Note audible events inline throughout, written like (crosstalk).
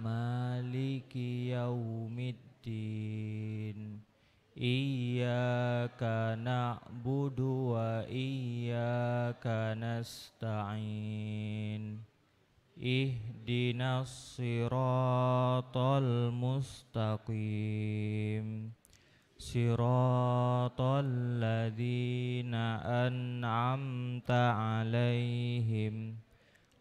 Maliki yaumiddin iyyaka na'budu wa iyyaka nasta'in Ihdinas siratal mustaqim Siratal ladzina an'amta alaihim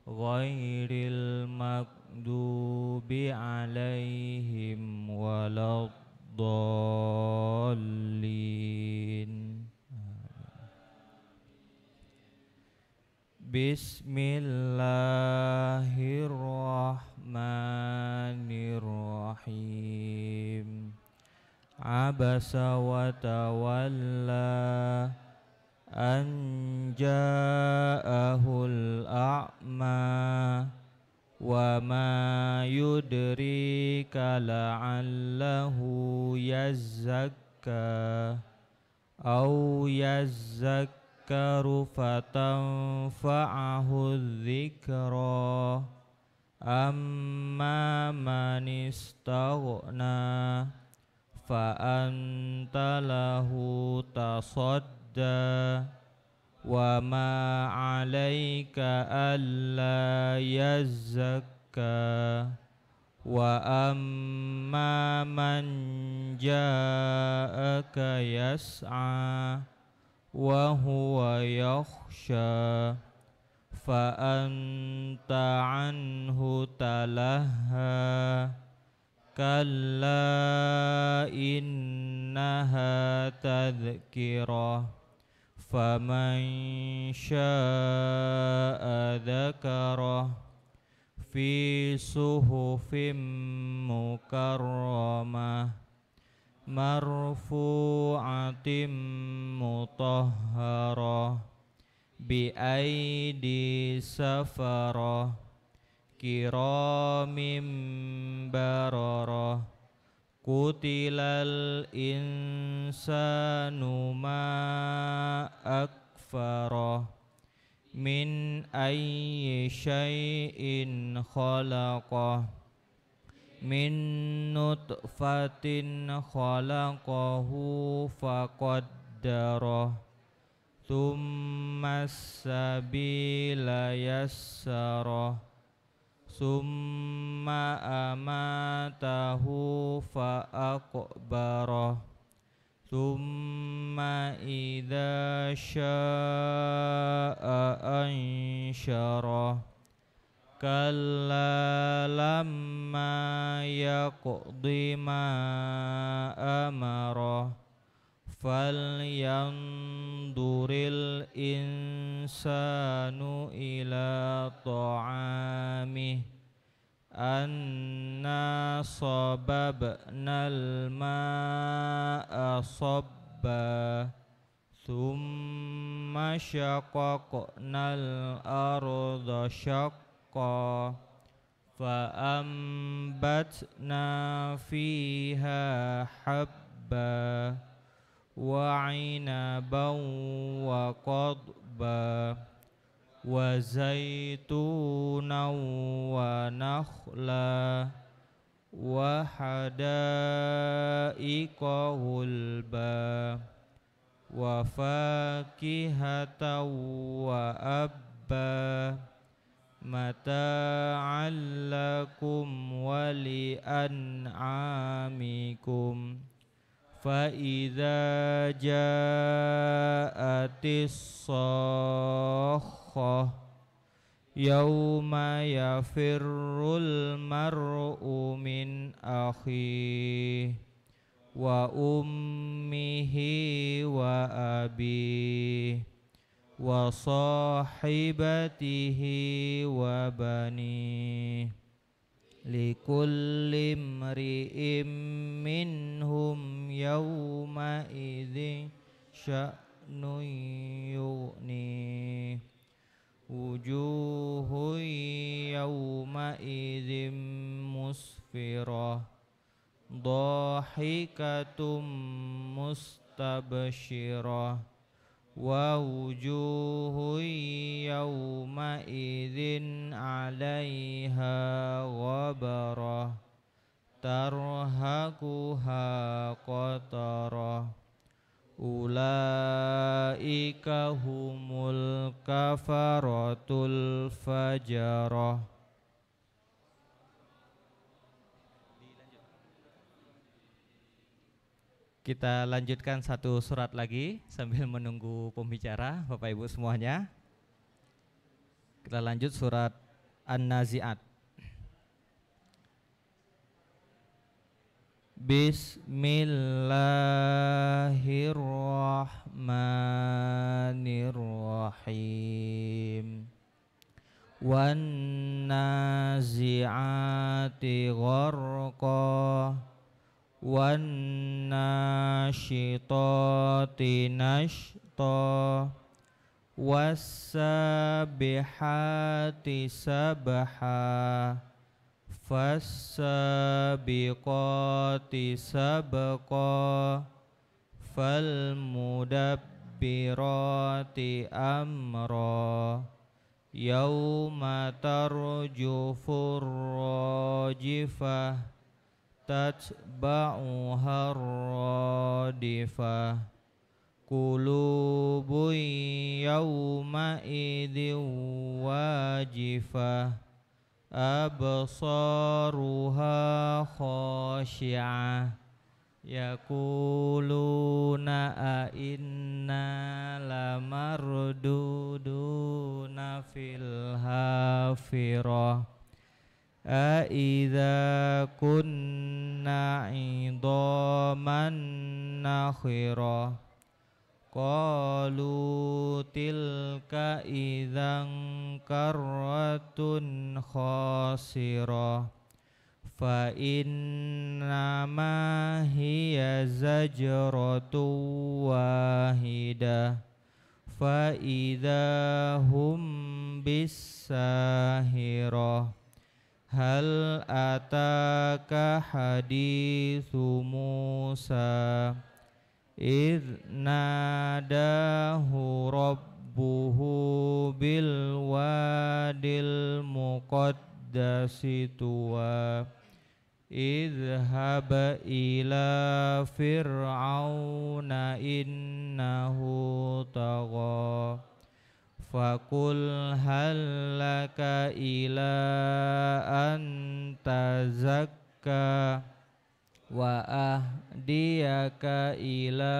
Ghairil maghdubi المغضوب عليهم ولا الضالين بسم الله الرحمن الرحيم عبس وتولى أن جاءه الأعمى wa ma yudrika la'allahu yazzakka aw yazzakkaru fatanfa'ahu dhikra amma man istaghna fa lahu tasaddaa وما عليك ألا يزكى وأما من جاءك يسعى وهو يخشى فأنت عنه تلهى كلا إنها تذكره فمن شاء ذكره في صحف مكرمة مرفوعة مطهرة بأيدي سفرة كرام برره Kutilal insanu ma akfarah min ayyi syai'in khalaqah min nutfatin khalaqahu faqaddarah thumma sabila yassarah summa amatahu faakbarah summa idza syaa ansyarah kalla lamma yaqdi ma amarah فلينظر الإنسان إلى طعامه أنا صببنا الماء صبا ثم شققنا الأرض شقا فأنبتنا فيها حبا وعنبا وقضبا وزيتونا ونخلا وحدائق غلبا وفاكهة وأبا متاعا لكم ولأنعامكم فإذا جاءت الصاخة يوم يفر المرء من أخيه وأمه وأبيه وصاحبته وبنيه لكل امرئ منهم يومئذ شأن يغنيه وجوه يومئذ مسفرة ضاحكة مستبشرة ووجوه يومئذ عليها غبرة ترهقها قترة أولئك هم الكفرة الفجرة Kita lanjutkan satu surat lagi sambil menunggu pembicara Bapak Ibu semuanya. Kita lanjut surat An-Nazi'at. Bismillahirrahmanirrahim. Wan nazi'ati gharqah Wanna shito, tinashito, wasa beha, tisa bahaf, asa biko, tisa bako, falmuda, piro, ti amro, yaumata roju, furro, Tat tatba'uha radifah Kulubun yawma'idhin wajifah Absaruha khashi'ah Yakuluna a'inna lamarduduna filhafirah Aida kunna idaman nakhira Qalu tilka idhan karratun khasira Fa inna ma hiya wahida Fa idha hum bisahira Hal ataka hadithu Musa Idh nadahu rabbuhu bil wadil muqaddasi tuwa izhaba ila fir'auna innahu tagha فقل هل لك إلى أن تزكى وأهديك إلى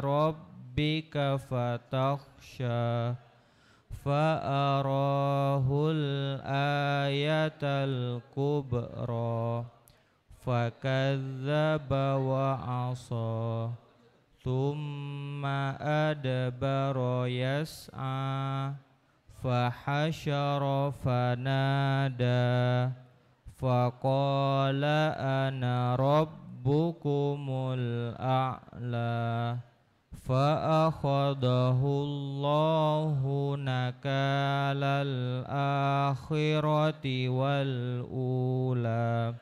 ربك فتخشى فأراه الآية الكبرى فكذب وعصى ثم أدبر يسعى فحشر فنادى فقال أنا ربكم الأعلى فأخذه الله نكال الآخرة والأولى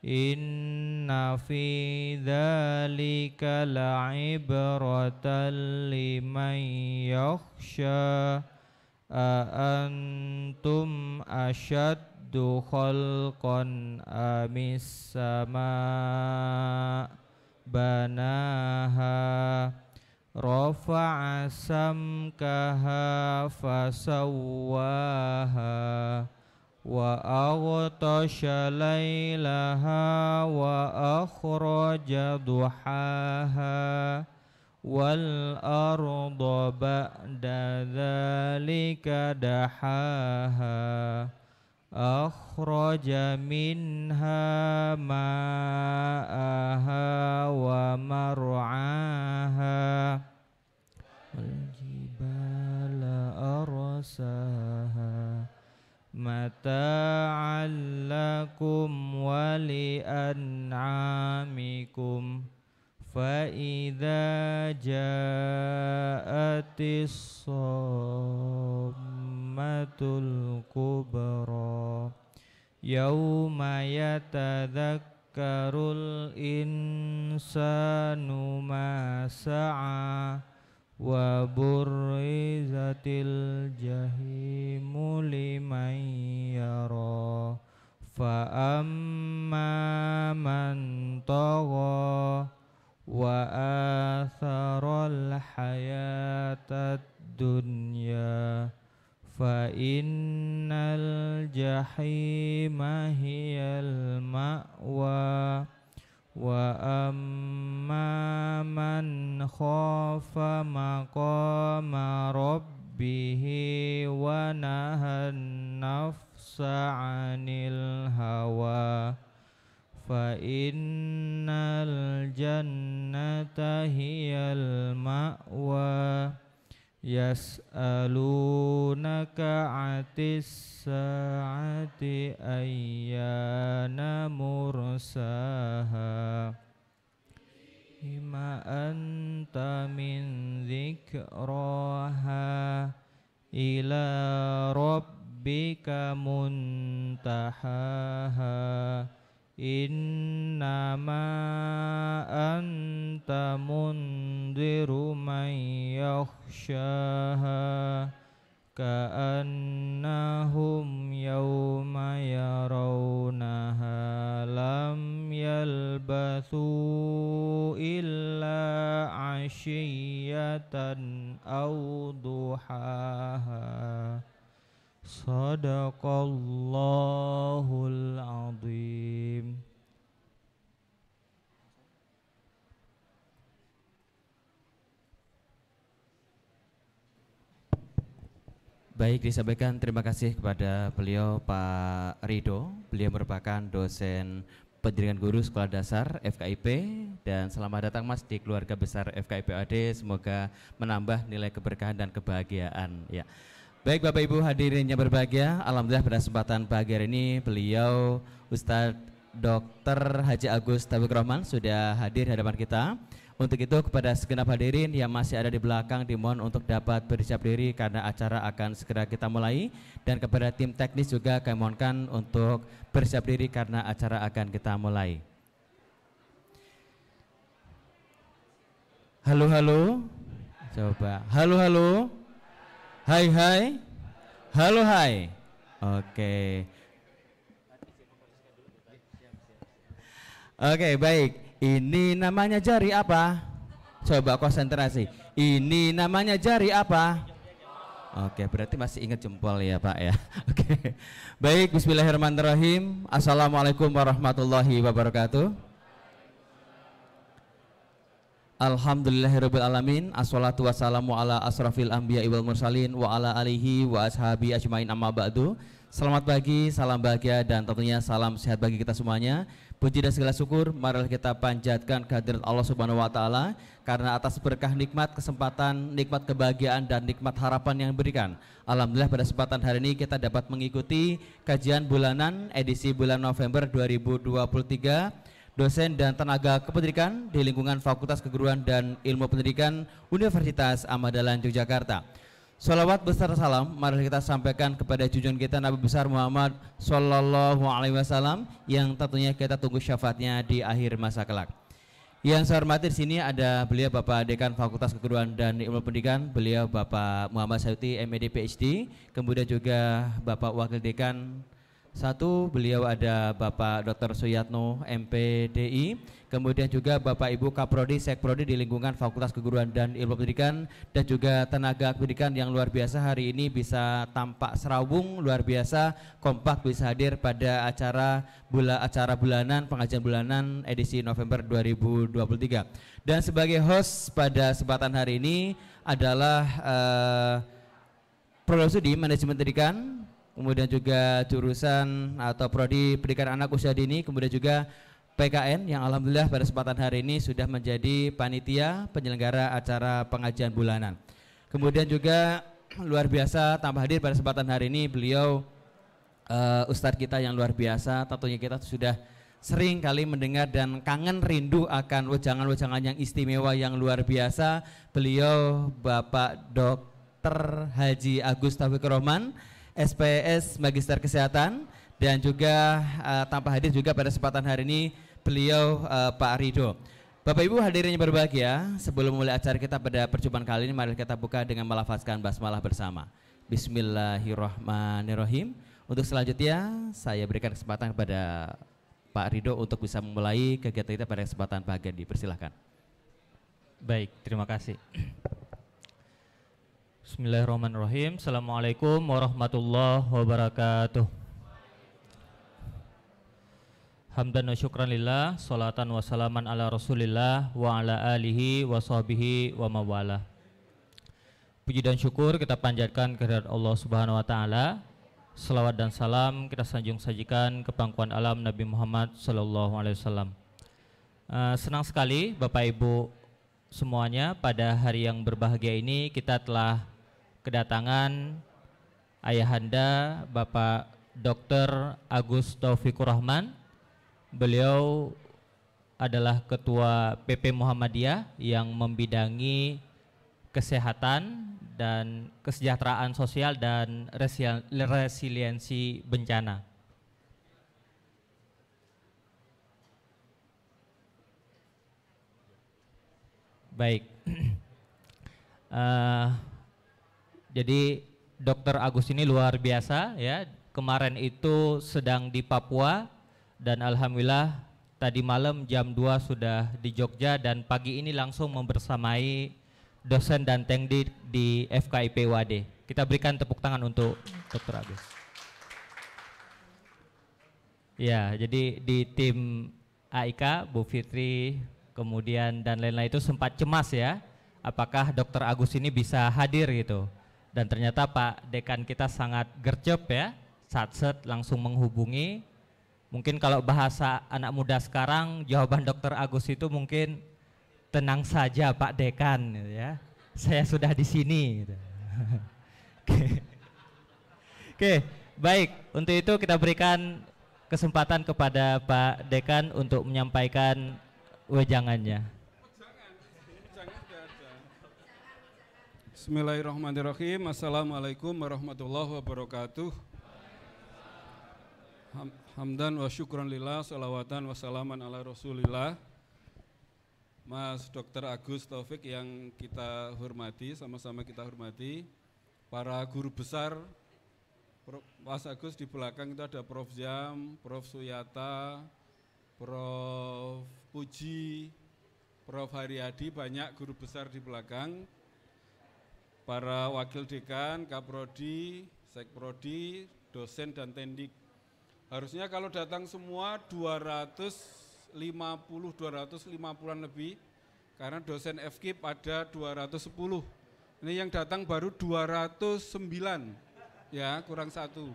Inna fi dhalika la'ibratan liman yakhsha Aantum ashaddu khalqan amis sama banaha Rafa'a samkaha fasawwaha وأغطش ليلها وأخرج ضحاها والأرض بعد ذلك دحاها أخرج منها ماءها ومرعاها والجبال أرساها متاعا لكم ولأنعامكم فإذا جاءت الصمة الكبرى يوم يتذكر الإنسان ما سعى wa burizatil jahimu liman yara fa amma man tagha wa atharal hayatad dunya fa innal jahimahi disampaikan terima kasih kepada beliau Pak Rido. Beliau merupakan dosen pendidikan guru sekolah dasar FKIP dan selamat datang Mas di keluarga besar FKIP AD. Semoga menambah nilai keberkahan dan kebahagiaan. Ya. Baik Bapak Ibu hadirin yang berbahagia, alhamdulillah pada kesempatan pagi hari ini beliau Ustadz Dr. Haji Agus Tabik Rahman sudah hadir di hadapan kita. Untuk itu kepada segenap hadirin yang masih ada di belakang dimohon untuk dapat bersiap diri karena acara akan segera kita mulai dan kepada tim teknis juga kami mohonkan untuk bersiap diri karena acara akan kita mulai. Halo halo. Coba. Halo halo. Hai hai. Halo hai. Oke. Okay. Oke, okay, baik. Ini namanya jari apa? Coba konsentrasi. Ini namanya jari apa? Oke, berarti masih ingat jempol ya Pak ya. (laughs) Oke. Baik, bismillahirrahmanirrahim. Assalamualaikum warahmatullahi wabarakatuh. Alhamdulillahirabbil alamin. Assalatu wassalamu ala asrafil anbiya'i wal mursalin wa ala alihi wa ashabi ajmain amma ba'du. Selamat pagi, salam bahagia dan tentunya salam sehat bagi kita semuanya. Puji dan segala syukur marilah kita panjatkan kehadirat Allah Subhanahu wa taala karena atas berkah nikmat kesempatan, nikmat kebahagiaan dan nikmat harapan yang diberikan. Alhamdulillah pada kesempatan hari ini kita dapat mengikuti kajian bulanan edisi bulan November 2023 dosen dan tenaga kependidikan di lingkungan Fakultas Keguruan dan Ilmu Pendidikan Universitas Ahmad Dahlan Yogyakarta. Salawat besar salam mari kita sampaikan kepada junjungan kita Nabi besar Muhammad Sallallahu Alaihi Wasallam yang tentunya kita tunggu syafaatnya di akhir masa kelak. Yang saya hormati di sini ada beliau Bapak Dekan Fakultas Keguruan dan Ilmu Pendidikan, beliau Bapak Muhammad Sayuti, MED PhD, kemudian juga Bapak Wakil Dekan satu, beliau ada Bapak Dr. Suyatno, MPDI, kemudian juga Bapak Ibu Kaprodi, Sekprodi di lingkungan Fakultas Keguruan dan Ilmu Pendidikan, dan juga tenaga pendidikan yang luar biasa hari ini bisa tampak serawung, luar biasa, kompak bisa hadir pada acara bula, acara bulanan, pengajian bulanan edisi November 2023. Dan sebagai host pada kesempatan hari ini adalah uh, Prof. Sudi, Manajemen Pendidikan, kemudian juga jurusan atau prodi pendidikan anak usia dini, kemudian juga PKN yang alhamdulillah pada kesempatan hari ini sudah menjadi panitia penyelenggara acara pengajian bulanan. Kemudian juga (clears throat) luar biasa tambah hadir pada kesempatan hari ini beliau uh, Ustadz kita yang luar biasa, tentunya kita sudah sering kali mendengar dan kangen rindu akan wejangan-wejangan yang istimewa yang luar biasa. Beliau Bapak Dokter Haji Agus Taufik Rohman SPS Magister Kesehatan dan juga uh, tanpa hadir juga pada kesempatan hari ini beliau uh, Pak Rido. Bapak Ibu hadirin yang berbahagia, sebelum mulai acara kita pada perjumpaan kali ini mari kita buka dengan melafazkan basmalah bersama. Bismillahirrahmanirrahim. Untuk selanjutnya saya berikan kesempatan kepada Pak Rido untuk bisa memulai kegiatan kita pada kesempatan pagi ini. Persilahkan. Baik, terima kasih. Bismillahirrahmanirrahim. Assalamualaikum warahmatullahi wabarakatuh. Hamdan wa syukran lillah, salatan wa salaman ala rasulillah wa ala alihi wa sahbihi wa mawala. Puji dan syukur kita panjatkan kehadirat Allah Subhanahu wa taala. Selawat dan salam kita sanjung sajikan ke pangkuan alam Nabi Muhammad sallallahu alaihi wasallam. Eh, senang sekali Bapak Ibu semuanya pada hari yang berbahagia ini kita telah kedatangan Ayahanda Bapak Dr. Agus Taufikur Rahman. Beliau adalah Ketua PP Muhammadiyah yang membidangi kesehatan dan kesejahteraan sosial dan resiliensi bencana. Baik. uh, (clears throat) Jadi Dokter Agus ini luar biasa ya. Kemarin itu sedang di Papua dan alhamdulillah tadi malam jam 2 sudah di Jogja dan pagi ini langsung membersamai dosen dan teknik di FKIP WAD. Kita berikan tepuk tangan untuk Dokter Agus. Ya, jadi di tim AIK, Bu Fitri, kemudian dan lain-lain itu sempat cemas ya, apakah Dokter Agus ini bisa hadir gitu dan ternyata Pak Dekan kita sangat gercep ya saat satset langsung menghubungi mungkin kalau bahasa anak muda sekarang jawaban dokter Agus itu mungkin tenang saja Pak Dekan gitu ya saya sudah di sini gitu. (laughs) oke okay. baik untuk itu kita berikan kesempatan kepada Pak Dekan untuk menyampaikan wejangannya. Bismillahirrahmanirrahim. Assalamualaikum warahmatullahi wabarakatuh. Hamdan wa syukran lillah, salawatan wa salaman ala rasulillah. Mas Dr. Agus Taufik yang kita hormati, sama-sama kita hormati. Para guru besar, Mas Agus di belakang itu ada Prof. Jam, Prof. Suyata, Prof. Puji, Prof. Haryadi, banyak guru besar di belakang para wakil dekan, kaprodi, sekprodi, dosen dan tendik. Harusnya kalau datang semua 250 250-an lebih karena dosen FKIP ada 210. Ini yang datang baru 209. Ya, kurang satu.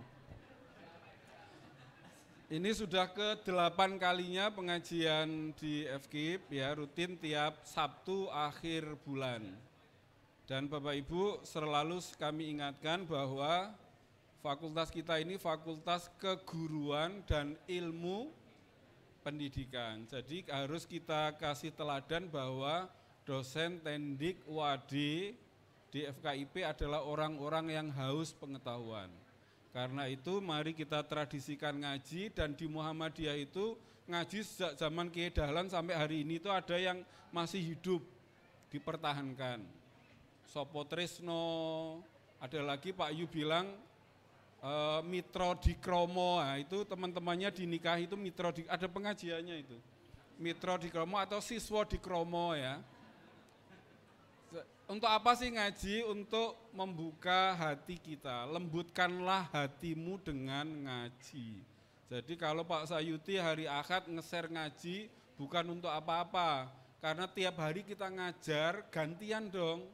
Ini sudah ke delapan kalinya pengajian di FKIP ya rutin tiap Sabtu akhir bulan. Dan Bapak Ibu selalu kami ingatkan bahwa fakultas kita ini fakultas keguruan dan ilmu pendidikan. Jadi harus kita kasih teladan bahwa dosen tendik wadi di FKIP adalah orang-orang yang haus pengetahuan. Karena itu mari kita tradisikan ngaji dan di Muhammadiyah itu ngaji sejak zaman Kiai Dahlan sampai hari ini itu ada yang masih hidup dipertahankan. Sopo Tresno, ada lagi Pak Yu bilang e, Mitro Dikromo, nah, itu teman-temannya dinikahi itu Mitro di, ada pengajiannya itu. Mitro di Kromo atau siswa di Kromo ya. Untuk apa sih ngaji? Untuk membuka hati kita. Lembutkanlah hatimu dengan ngaji. Jadi kalau Pak Sayuti hari Ahad ngeser ngaji bukan untuk apa-apa. Karena tiap hari kita ngajar gantian dong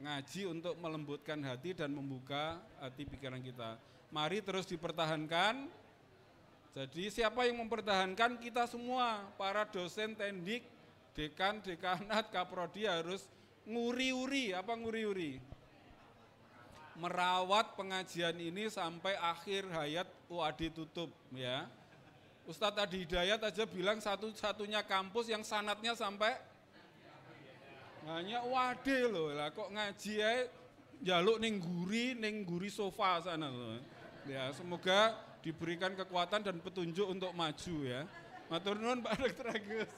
ngaji untuk melembutkan hati dan membuka hati pikiran kita. Mari terus dipertahankan. Jadi siapa yang mempertahankan kita semua, para dosen tendik, dekan, dekanat, kaprodi harus nguri-uri, apa nguri-uri? Merawat pengajian ini sampai akhir hayat UAD oh, tutup ya. Ustadz Adi Hidayat aja bilang satu-satunya kampus yang sanatnya sampai hanya wade loh, lah kok ngaji ya jaluk ning guri ning guri sofa sana loh. Ya, semoga diberikan kekuatan dan petunjuk untuk maju ya. Matur nuwun Pak Dr. Agus.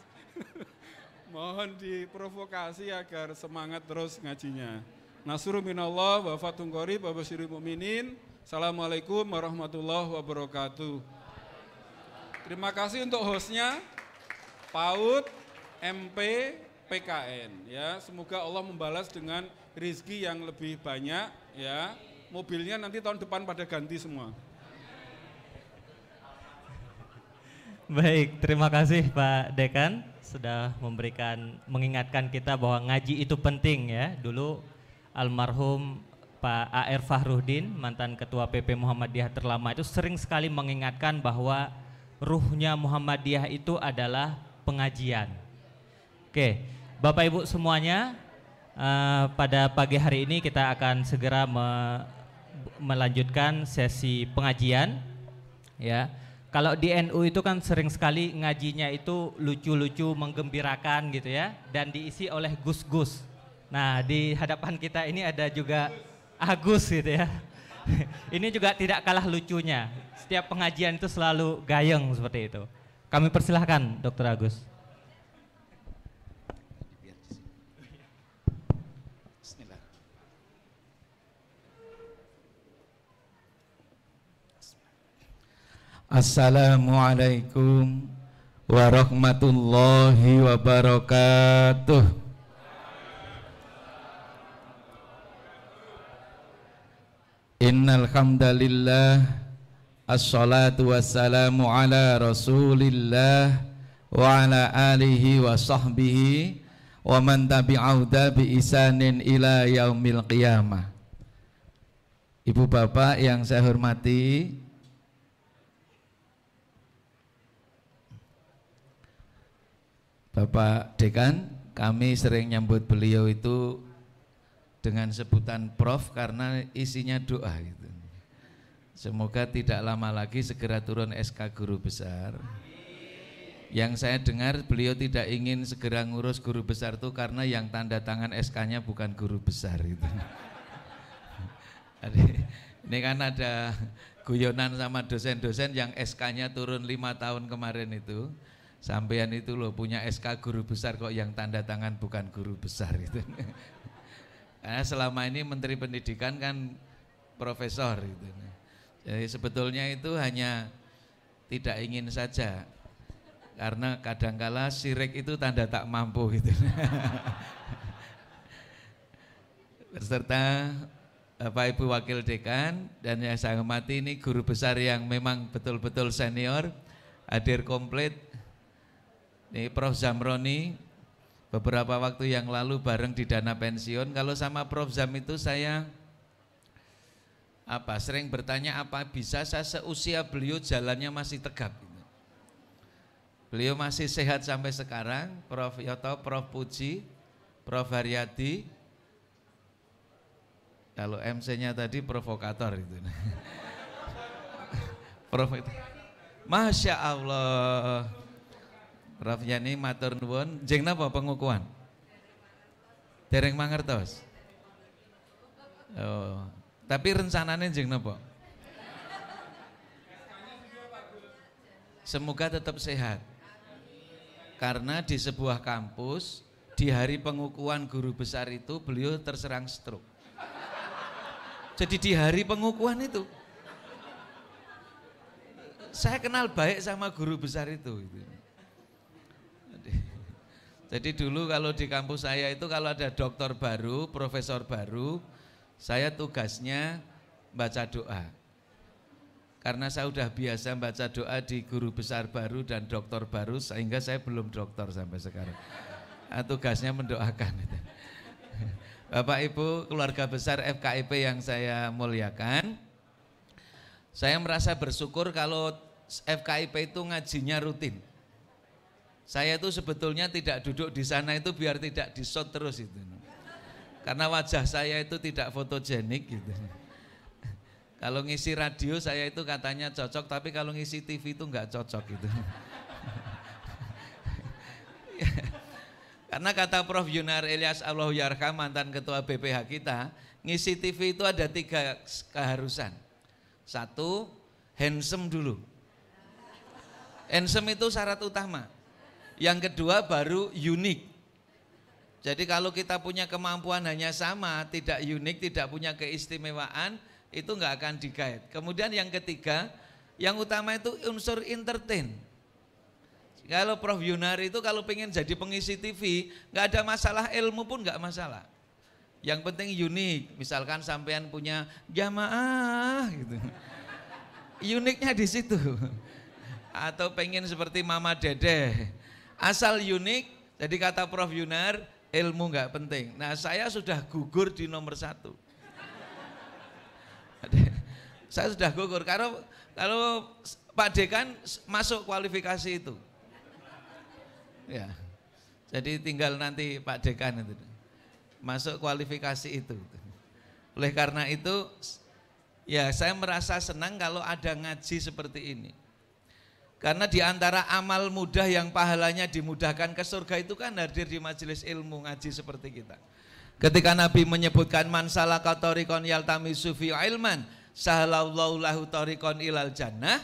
(laughs) Mohon diprovokasi agar semangat terus ngajinya. Nasru minallah wa fatun bapak wa basyiril mu'minin. Assalamualaikum warahmatullahi wabarakatuh. Terima kasih untuk hostnya, PAUD, MP, PKN ya. Semoga Allah membalas dengan rizki yang lebih banyak ya. Mobilnya nanti tahun depan pada ganti semua. Baik, terima kasih Pak Dekan sudah memberikan mengingatkan kita bahwa ngaji itu penting ya. Dulu almarhum Pak AR Fahruddin, mantan Ketua PP Muhammadiyah terlama itu sering sekali mengingatkan bahwa ruhnya Muhammadiyah itu adalah pengajian. Oke, Bapak Ibu semuanya, uh, pada pagi hari ini kita akan segera me melanjutkan sesi pengajian. Ya, kalau di NU itu kan sering sekali ngajinya itu lucu-lucu, menggembirakan gitu ya, dan diisi oleh gus-gus. Nah, di hadapan kita ini ada juga Agus gitu ya. (laughs) ini juga tidak kalah lucunya. Setiap pengajian itu selalu gayeng seperti itu. Kami persilahkan, Dokter Agus. Assalamualaikum warahmatullahi wabarakatuh. Innal hamdalillah assalatu wassalamu ala Rasulillah wa ala alihi wa sahbihi wa man tabi'auda bi isanin ila yaumil qiyamah. Ibu bapak yang saya hormati, Bapak Dekan, kami sering nyambut beliau itu dengan sebutan Prof karena isinya doa gitu. Semoga tidak lama lagi segera turun SK guru besar. Yang saya dengar beliau tidak ingin segera ngurus guru besar itu karena yang tanda tangan SK-nya bukan guru besar itu. Ini kan ada guyonan sama dosen-dosen yang SK-nya turun lima tahun kemarin itu Sampean itu loh punya SK guru besar kok yang tanda tangan bukan guru besar itu. (laughs) Karena selama ini Menteri Pendidikan kan profesor itu. Jadi sebetulnya itu hanya tidak ingin saja. Karena kadang-kala sirik itu tanda tak mampu gitu. (laughs) beserta Bapak Ibu Wakil Dekan dan yang saya hormati ini guru besar yang memang betul-betul senior hadir komplit Nih Prof. Zamroni beberapa waktu yang lalu bareng di dana pensiun. Kalau sama Prof. Zam itu saya apa sering bertanya apa bisa saya seusia beliau jalannya masih tegap. Gitu. Beliau masih sehat sampai sekarang, Prof. Yoto, Prof. Puji, Prof. Haryadi. Kalau MC-nya tadi provokator itu. (laughs) Prof. itu. Masya Allah. Rafyani matur nuwun. Jeng napa pengukuhan? Dereng mangertos. Oh, tapi rencananya jeng napa? Semoga tetap sehat. Karena di sebuah kampus di hari pengukuhan guru besar itu beliau terserang stroke. Jadi di hari pengukuhan itu saya kenal baik sama guru besar itu. Gitu jadi dulu kalau di kampus saya itu kalau ada dokter baru, profesor baru, saya tugasnya baca doa. Karena saya sudah biasa baca doa di guru besar baru dan dokter baru sehingga saya belum dokter sampai sekarang. Nah, tugasnya mendoakan (laughs) Bapak Ibu keluarga besar FKIP yang saya muliakan. Saya merasa bersyukur kalau FKIP itu ngajinya rutin. Saya itu sebetulnya tidak duduk di sana itu biar tidak disot terus itu. Karena wajah saya itu tidak fotogenik gitu. Kalau ngisi radio saya itu katanya cocok, tapi kalau ngisi TV itu nggak cocok gitu. Karena kata Prof. Yunar Elias Allah Yarham mantan ketua BPH kita, ngisi TV itu ada tiga keharusan. Satu, handsome dulu. Handsome itu syarat utama. Yang kedua baru unik. Jadi kalau kita punya kemampuan hanya sama, tidak unik, tidak punya keistimewaan, itu nggak akan digait. Kemudian yang ketiga, yang utama itu unsur entertain. Kalau Prof Yunari itu kalau pengen jadi pengisi TV, nggak ada masalah ilmu pun nggak masalah. Yang penting unik. Misalkan sampean punya jamaah gitu. Uniknya di situ. Atau pengen seperti Mama Dedeh Asal unik, jadi kata Prof. Yunar, ilmu nggak penting. Nah saya sudah gugur di nomor satu. (laughs) saya sudah gugur, karena kalau Pak Dekan masuk kualifikasi itu. Ya. Jadi tinggal nanti Pak Dekan itu. Masuk kualifikasi itu. Oleh karena itu ya saya merasa senang kalau ada ngaji seperti ini. Karena di antara amal mudah yang pahalanya dimudahkan ke surga itu kan hadir di majelis ilmu ngaji seperti kita. Ketika Nabi menyebutkan man salaka yaltami sufi fi ilman sahalallahu lahu tariqan ilal jannah,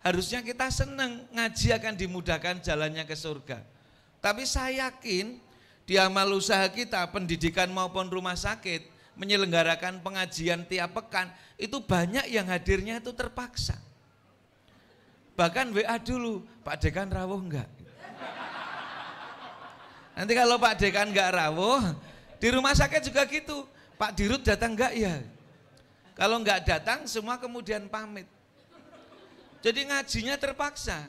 harusnya kita senang ngaji akan dimudahkan jalannya ke surga. Tapi saya yakin di amal usaha kita, pendidikan maupun rumah sakit, menyelenggarakan pengajian tiap pekan, itu banyak yang hadirnya itu terpaksa. Bahkan WA dulu, Pak Dekan rawuh enggak? Nanti kalau Pak Dekan enggak rawuh, di rumah sakit juga gitu. Pak Dirut datang enggak ya? Kalau enggak datang, semua kemudian pamit. Jadi ngajinya terpaksa.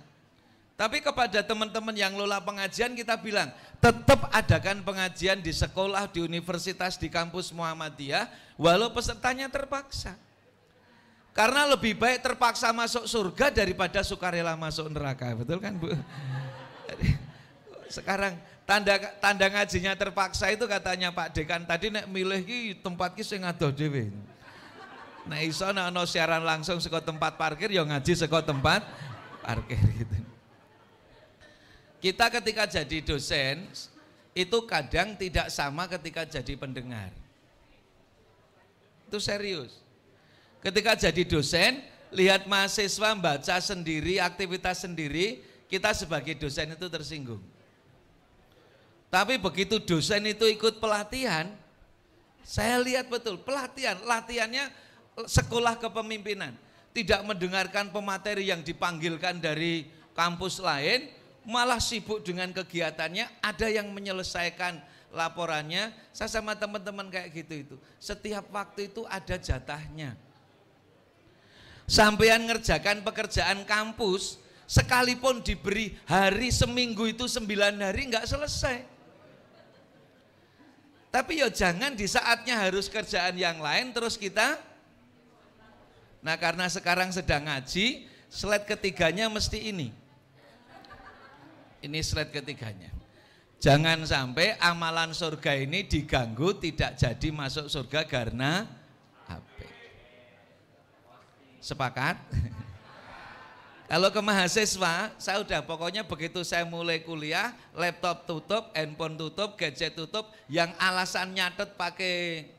Tapi kepada teman-teman yang lola pengajian kita bilang, tetap adakan pengajian di sekolah, di universitas, di kampus Muhammadiyah, walau pesertanya terpaksa. Karena lebih baik terpaksa masuk surga daripada sukarela masuk neraka, betul kan Bu? Sekarang tanda tanda ngajinya terpaksa itu katanya Pak Dekan tadi nek milih ki tempat ki sing adoh dhewe. Nek iso nek ana siaran langsung saka tempat parkir ya ngaji saka tempat parkir gitu. Kita ketika jadi dosen itu kadang tidak sama ketika jadi pendengar. Itu serius Ketika jadi dosen, lihat mahasiswa baca sendiri, aktivitas sendiri, kita sebagai dosen itu tersinggung. Tapi begitu dosen itu ikut pelatihan, saya lihat betul pelatihan, latihannya sekolah kepemimpinan. Tidak mendengarkan pemateri yang dipanggilkan dari kampus lain, malah sibuk dengan kegiatannya, ada yang menyelesaikan laporannya. Saya sama teman-teman kayak gitu itu. Setiap waktu itu ada jatahnya. Sampean ngerjakan pekerjaan kampus, sekalipun diberi hari seminggu itu sembilan hari nggak selesai. Tapi ya jangan di saatnya harus kerjaan yang lain terus kita Nah karena sekarang sedang ngaji, slide ketiganya mesti ini. Ini slide ketiganya. Jangan sampai amalan surga ini diganggu tidak jadi masuk surga karena Sepakat? Kalau (laughs) ke mahasiswa, saya udah pokoknya begitu saya mulai kuliah, laptop tutup, handphone tutup, gadget tutup, yang alasan nyatet pakai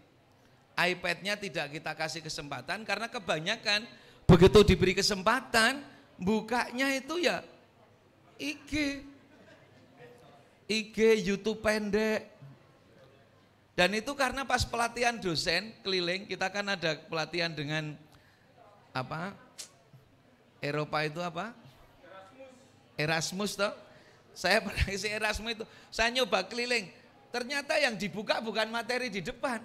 ipadnya tidak kita kasih kesempatan karena kebanyakan begitu diberi kesempatan bukanya itu ya IG IG YouTube pendek dan itu karena pas pelatihan dosen keliling kita kan ada pelatihan dengan apa Eropa itu apa Erasmus toh saya pernah isi Erasmus itu saya nyoba keliling ternyata yang dibuka bukan materi di depan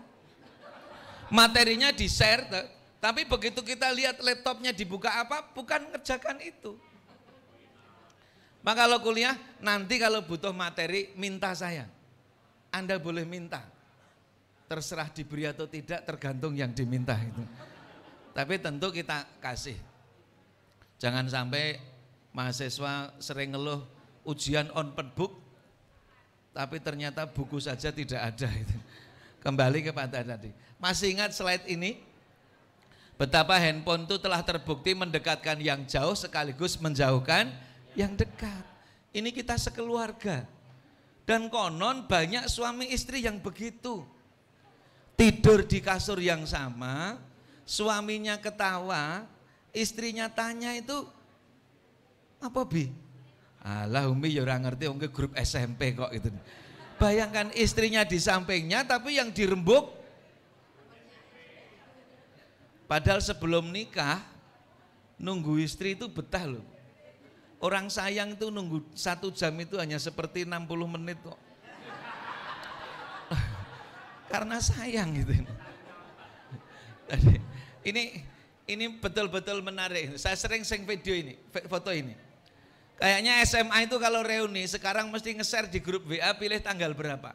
materinya di share toh. tapi begitu kita lihat laptopnya dibuka apa bukan ngerjakan itu maka kalau kuliah nanti kalau butuh materi minta saya anda boleh minta terserah diberi atau tidak tergantung yang diminta itu tapi tentu kita kasih. Jangan sampai mahasiswa sering ngeluh ujian on book tapi ternyata buku saja tidak ada itu. Kembali pantai tadi. Masih ingat slide ini? Betapa handphone itu telah terbukti mendekatkan yang jauh sekaligus menjauhkan yang dekat. Ini kita sekeluarga. Dan konon banyak suami istri yang begitu. Tidur di kasur yang sama, suaminya ketawa, istrinya tanya itu apa bi? Alah Umi ya orang ngerti mungkin grup SMP kok gitu. Bayangkan istrinya di sampingnya tapi yang dirembuk Padahal sebelum nikah nunggu istri itu betah loh. Orang sayang itu nunggu satu jam itu hanya seperti 60 menit kok. (laughs) Karena sayang gitu. Ini ini betul-betul menarik. Saya sering sing video ini, foto ini. Kayaknya SMA itu kalau reuni sekarang mesti nge-share di grup WA pilih tanggal berapa.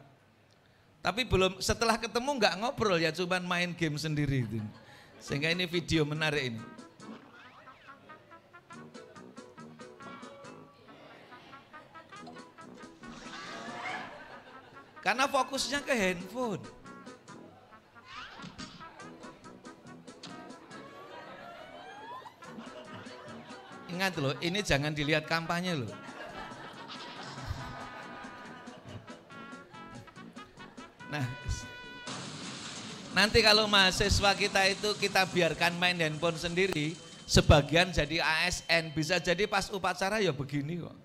Tapi belum setelah ketemu nggak ngobrol ya cuman main game sendiri itu. Sehingga ini video menarik ini. Karena fokusnya ke handphone. Ingat loh, ini jangan dilihat kampanye loh. Nah, nanti kalau mahasiswa kita itu kita biarkan main handphone sendiri, sebagian jadi ASN, bisa jadi pas upacara ya begini kok.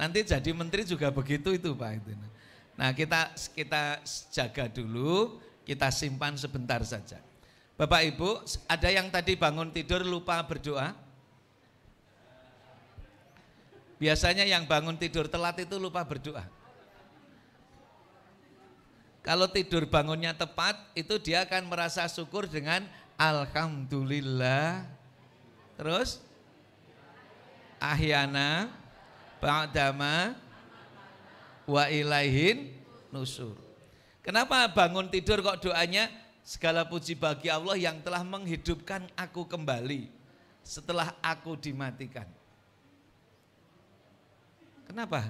Nanti jadi menteri juga begitu itu Pak itu. Nah, kita kita jaga dulu, kita simpan sebentar saja. Bapak Ibu, ada yang tadi bangun tidur lupa berdoa? Biasanya yang bangun tidur telat itu lupa berdoa. Kalau tidur bangunnya tepat, itu dia akan merasa syukur dengan Alhamdulillah. Terus, ahyana, ba'dama, wa ilaihin, nusur. Kenapa bangun tidur kok doanya Segala puji bagi Allah yang telah menghidupkan aku kembali setelah aku dimatikan. Kenapa?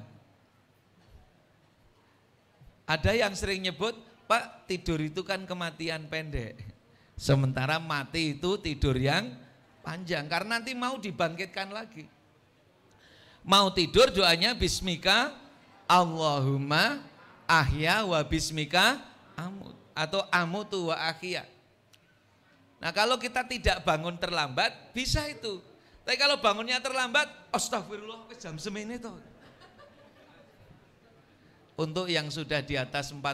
Ada yang sering nyebut, Pak tidur itu kan kematian pendek. Sementara mati itu tidur yang panjang karena nanti mau dibangkitkan lagi. Mau tidur doanya bismika Allahumma ahya wa bismika amut atau amutu wa akhia. Nah kalau kita tidak bangun terlambat bisa itu. Tapi kalau bangunnya terlambat, astagfirullah jam semini itu. Untuk yang sudah di atas 45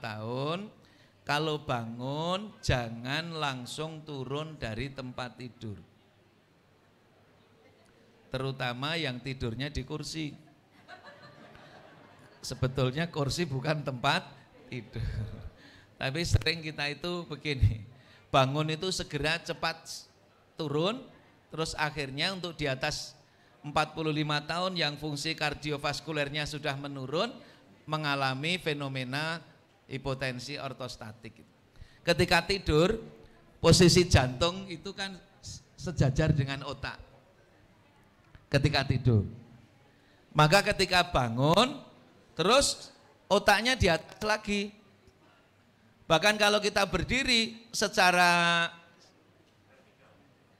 tahun, kalau bangun jangan langsung turun dari tempat tidur. Terutama yang tidurnya di kursi. Sebetulnya kursi bukan tempat tidur. Tapi sering kita itu begini, (laughs) bangun itu segera cepat turun, terus akhirnya untuk di atas 45 tahun yang fungsi kardiovaskulernya sudah menurun, mengalami fenomena hipotensi ortostatik. Ketika tidur, posisi jantung itu kan sejajar dengan otak. Ketika tidur. Maka ketika bangun, terus otaknya di atas lagi, Bahkan kalau kita berdiri secara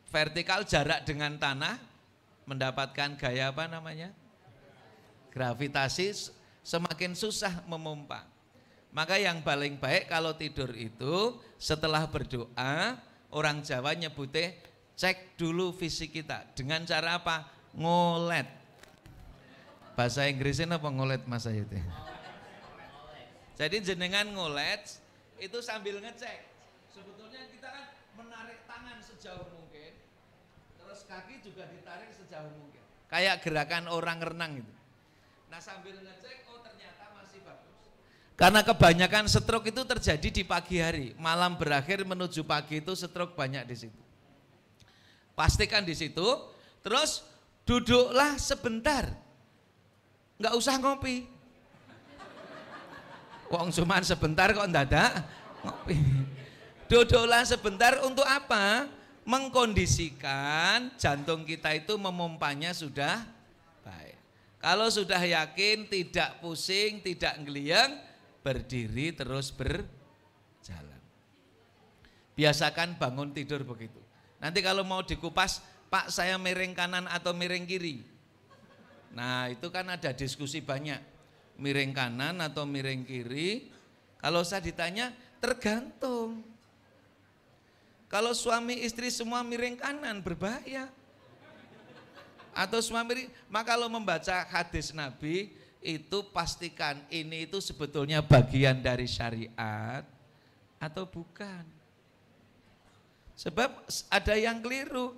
vertikal jarak dengan tanah mendapatkan gaya apa namanya? Gravitasi semakin susah memompa. Maka yang paling baik kalau tidur itu setelah berdoa orang Jawa nyebutnya cek dulu fisik kita dengan cara apa? Ngolet. Bahasa Inggrisnya apa ngolet Mas Ayu? Jadi jenengan ngolet itu sambil ngecek sebetulnya kita kan menarik tangan sejauh mungkin terus kaki juga ditarik sejauh mungkin kayak gerakan orang renang itu. nah sambil ngecek oh ternyata masih bagus karena kebanyakan stroke itu terjadi di pagi hari malam berakhir menuju pagi itu stroke banyak di situ pastikan di situ terus duduklah sebentar nggak usah ngopi Wong cuman sebentar kok dadak ngopi. Dodolan sebentar untuk apa? Mengkondisikan jantung kita itu memompanya sudah baik. Kalau sudah yakin tidak pusing, tidak ngeliang, berdiri terus berjalan. Biasakan bangun tidur begitu. Nanti kalau mau dikupas, Pak saya miring kanan atau miring kiri. Nah itu kan ada diskusi banyak miring kanan atau miring kiri? Kalau saya ditanya, tergantung. Kalau suami istri semua miring kanan berbahaya. Atau suami maka kalau membaca hadis Nabi itu pastikan ini itu sebetulnya bagian dari syariat atau bukan. Sebab ada yang keliru.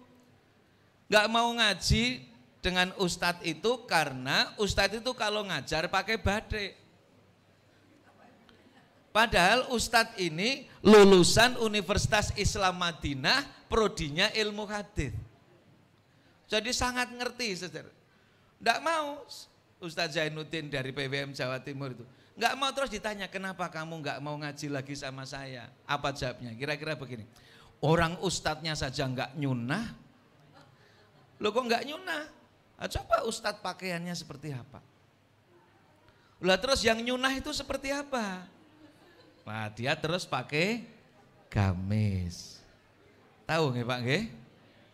Nggak mau ngaji dengan ustadz itu karena ustadz itu kalau ngajar pakai batik. Padahal ustadz ini lulusan Universitas Islam Madinah, prodinya ilmu hadis. Jadi sangat ngerti, saudara. Tidak mau Ustadz Zainuddin dari PWM Jawa Timur itu. Enggak mau terus ditanya, kenapa kamu enggak mau ngaji lagi sama saya? Apa jawabnya? Kira-kira begini. Orang ustadznya saja enggak nyunah. loh kok enggak nyunah? Nah, coba Ustadz pakaiannya seperti apa? Lah terus yang nyunah itu seperti apa? Nah dia terus pakai gamis. Tahu nggak Pak nggih?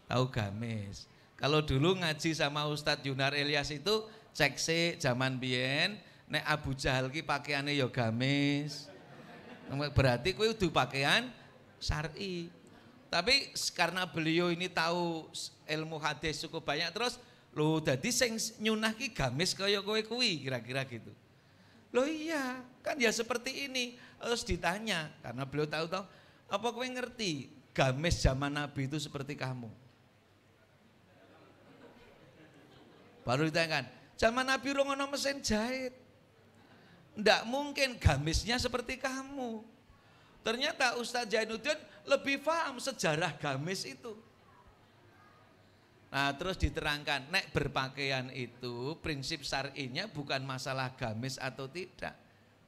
Tahu gamis. Kalau dulu ngaji sama Ustadz Yunar Elias itu cek se zaman biyen nek Abu Jahal ki pakaiane ya gamis. Berarti kuwi udah pakaian syar'i. Tapi karena beliau ini tahu ilmu hadis cukup banyak terus lo jadi sing nyunah ki gamis kaya kowe kuwi kira-kira gitu. lo iya, kan ya seperti ini. harus ditanya karena beliau tahu tahu apa kowe ngerti gamis zaman Nabi itu seperti kamu? Baru ditanyakan, zaman Nabi rong ono mesin jahit. Ndak mungkin gamisnya seperti kamu. Ternyata Ustaz Jainuddin lebih paham sejarah gamis itu. Nah, terus diterangkan, nek berpakaian itu prinsip syar'inya bukan masalah gamis atau tidak.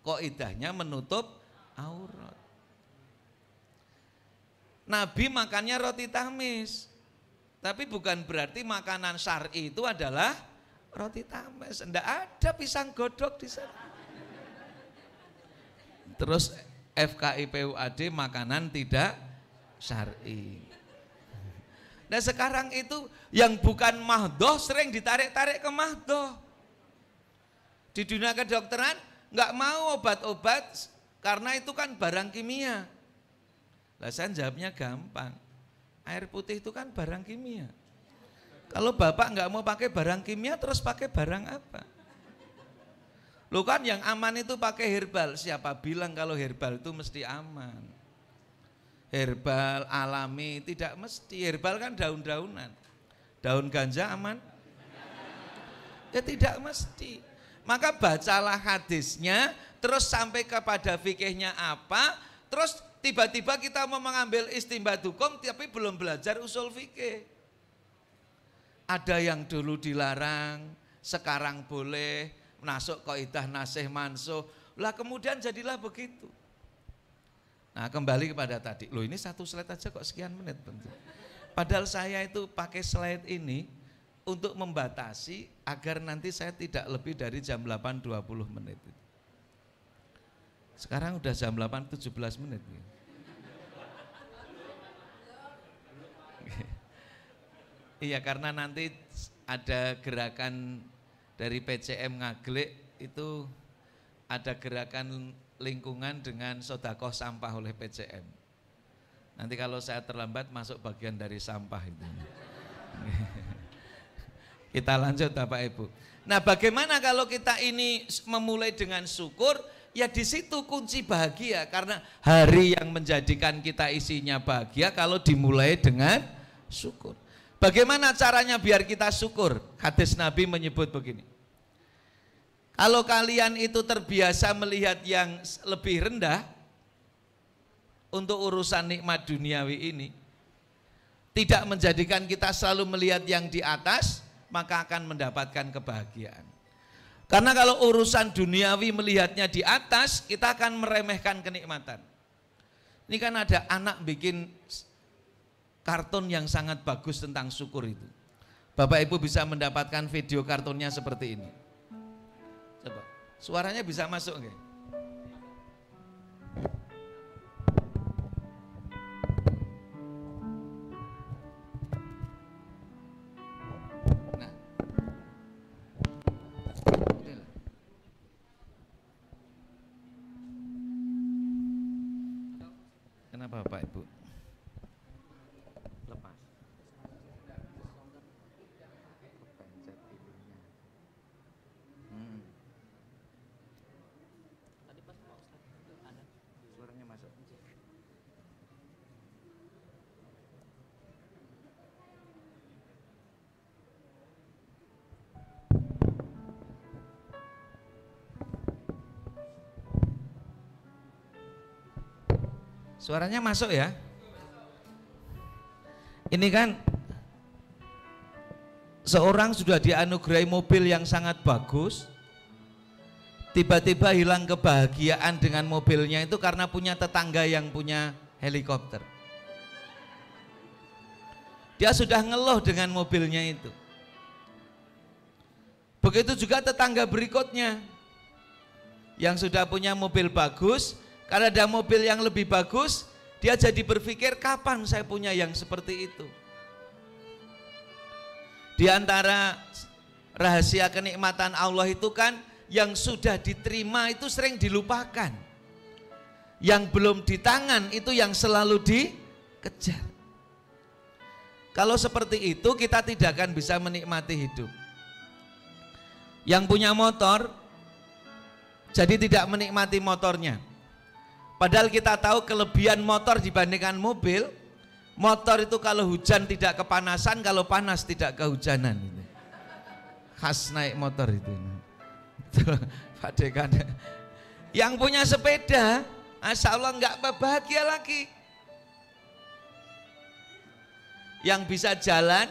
kok idahnya menutup aurat. Nabi makannya roti tamis. Tapi bukan berarti makanan syar'i itu adalah roti tamis. Tidak ada pisang godok di sana. Terus FKIPUAD makanan tidak syar'i. Nah sekarang itu yang bukan mahdoh sering ditarik-tarik ke mahdoh. Di dunia kedokteran nggak mau obat-obat karena itu kan barang kimia. Lah jawabnya gampang. Air putih itu kan barang kimia. Kalau bapak nggak mau pakai barang kimia terus pakai barang apa? Lu kan yang aman itu pakai herbal. Siapa bilang kalau herbal itu mesti aman? herbal alami tidak mesti herbal kan daun-daunan daun ganja aman ya tidak mesti maka bacalah hadisnya terus sampai kepada fikihnya apa terus tiba-tiba kita mau mengambil istimbat dukung tapi belum belajar usul fikih ada yang dulu dilarang sekarang boleh masuk kaidah nasih mansuh lah kemudian jadilah begitu Nah, kembali kepada tadi, loh ini satu slide aja kok sekian menit. Bentuk. Padahal saya itu pakai slide ini untuk membatasi agar nanti saya tidak lebih dari jam 8.20 menit. Sekarang udah jam 8.17 menit. (laughs) Iya karena nanti ada gerakan dari PCM Ngaglik itu ada gerakan lingkungan dengan sodakoh sampah oleh PCM. Nanti kalau saya terlambat masuk bagian dari sampah itu. (laughs) kita lanjut Bapak Ibu. Nah bagaimana kalau kita ini memulai dengan syukur, ya di situ kunci bahagia karena hari yang menjadikan kita isinya bahagia kalau dimulai dengan syukur. Bagaimana caranya biar kita syukur? Hadis Nabi menyebut begini. Kalau kalian itu terbiasa melihat yang lebih rendah untuk urusan nikmat duniawi ini, tidak menjadikan kita selalu melihat yang di atas, maka akan mendapatkan kebahagiaan. Karena kalau urusan duniawi melihatnya di atas, kita akan meremehkan kenikmatan. Ini kan ada anak bikin kartun yang sangat bagus tentang syukur itu. Bapak Ibu bisa mendapatkan video kartunnya seperti ini. Suaranya bisa masuk nggih? Suaranya masuk ya? Ini kan seorang sudah dianugerahi mobil yang sangat bagus, tiba-tiba hilang kebahagiaan dengan mobilnya itu karena punya tetangga yang punya helikopter. Dia sudah ngeluh dengan mobilnya itu. Begitu juga tetangga berikutnya yang sudah punya mobil bagus, karena ada mobil yang lebih bagus, dia jadi berpikir kapan saya punya yang seperti itu. Di antara rahasia kenikmatan Allah itu kan yang sudah diterima itu sering dilupakan. Yang belum di tangan itu yang selalu dikejar. Kalau seperti itu kita tidak akan bisa menikmati hidup. Yang punya motor jadi tidak menikmati motornya. Padahal kita tahu kelebihan motor dibandingkan mobil, motor itu kalau hujan tidak kepanasan, kalau panas tidak kehujanan. Khas naik motor itu. (laughs) Dekan, Yang punya sepeda, asal Allah nggak bahagia lagi. Yang bisa jalan,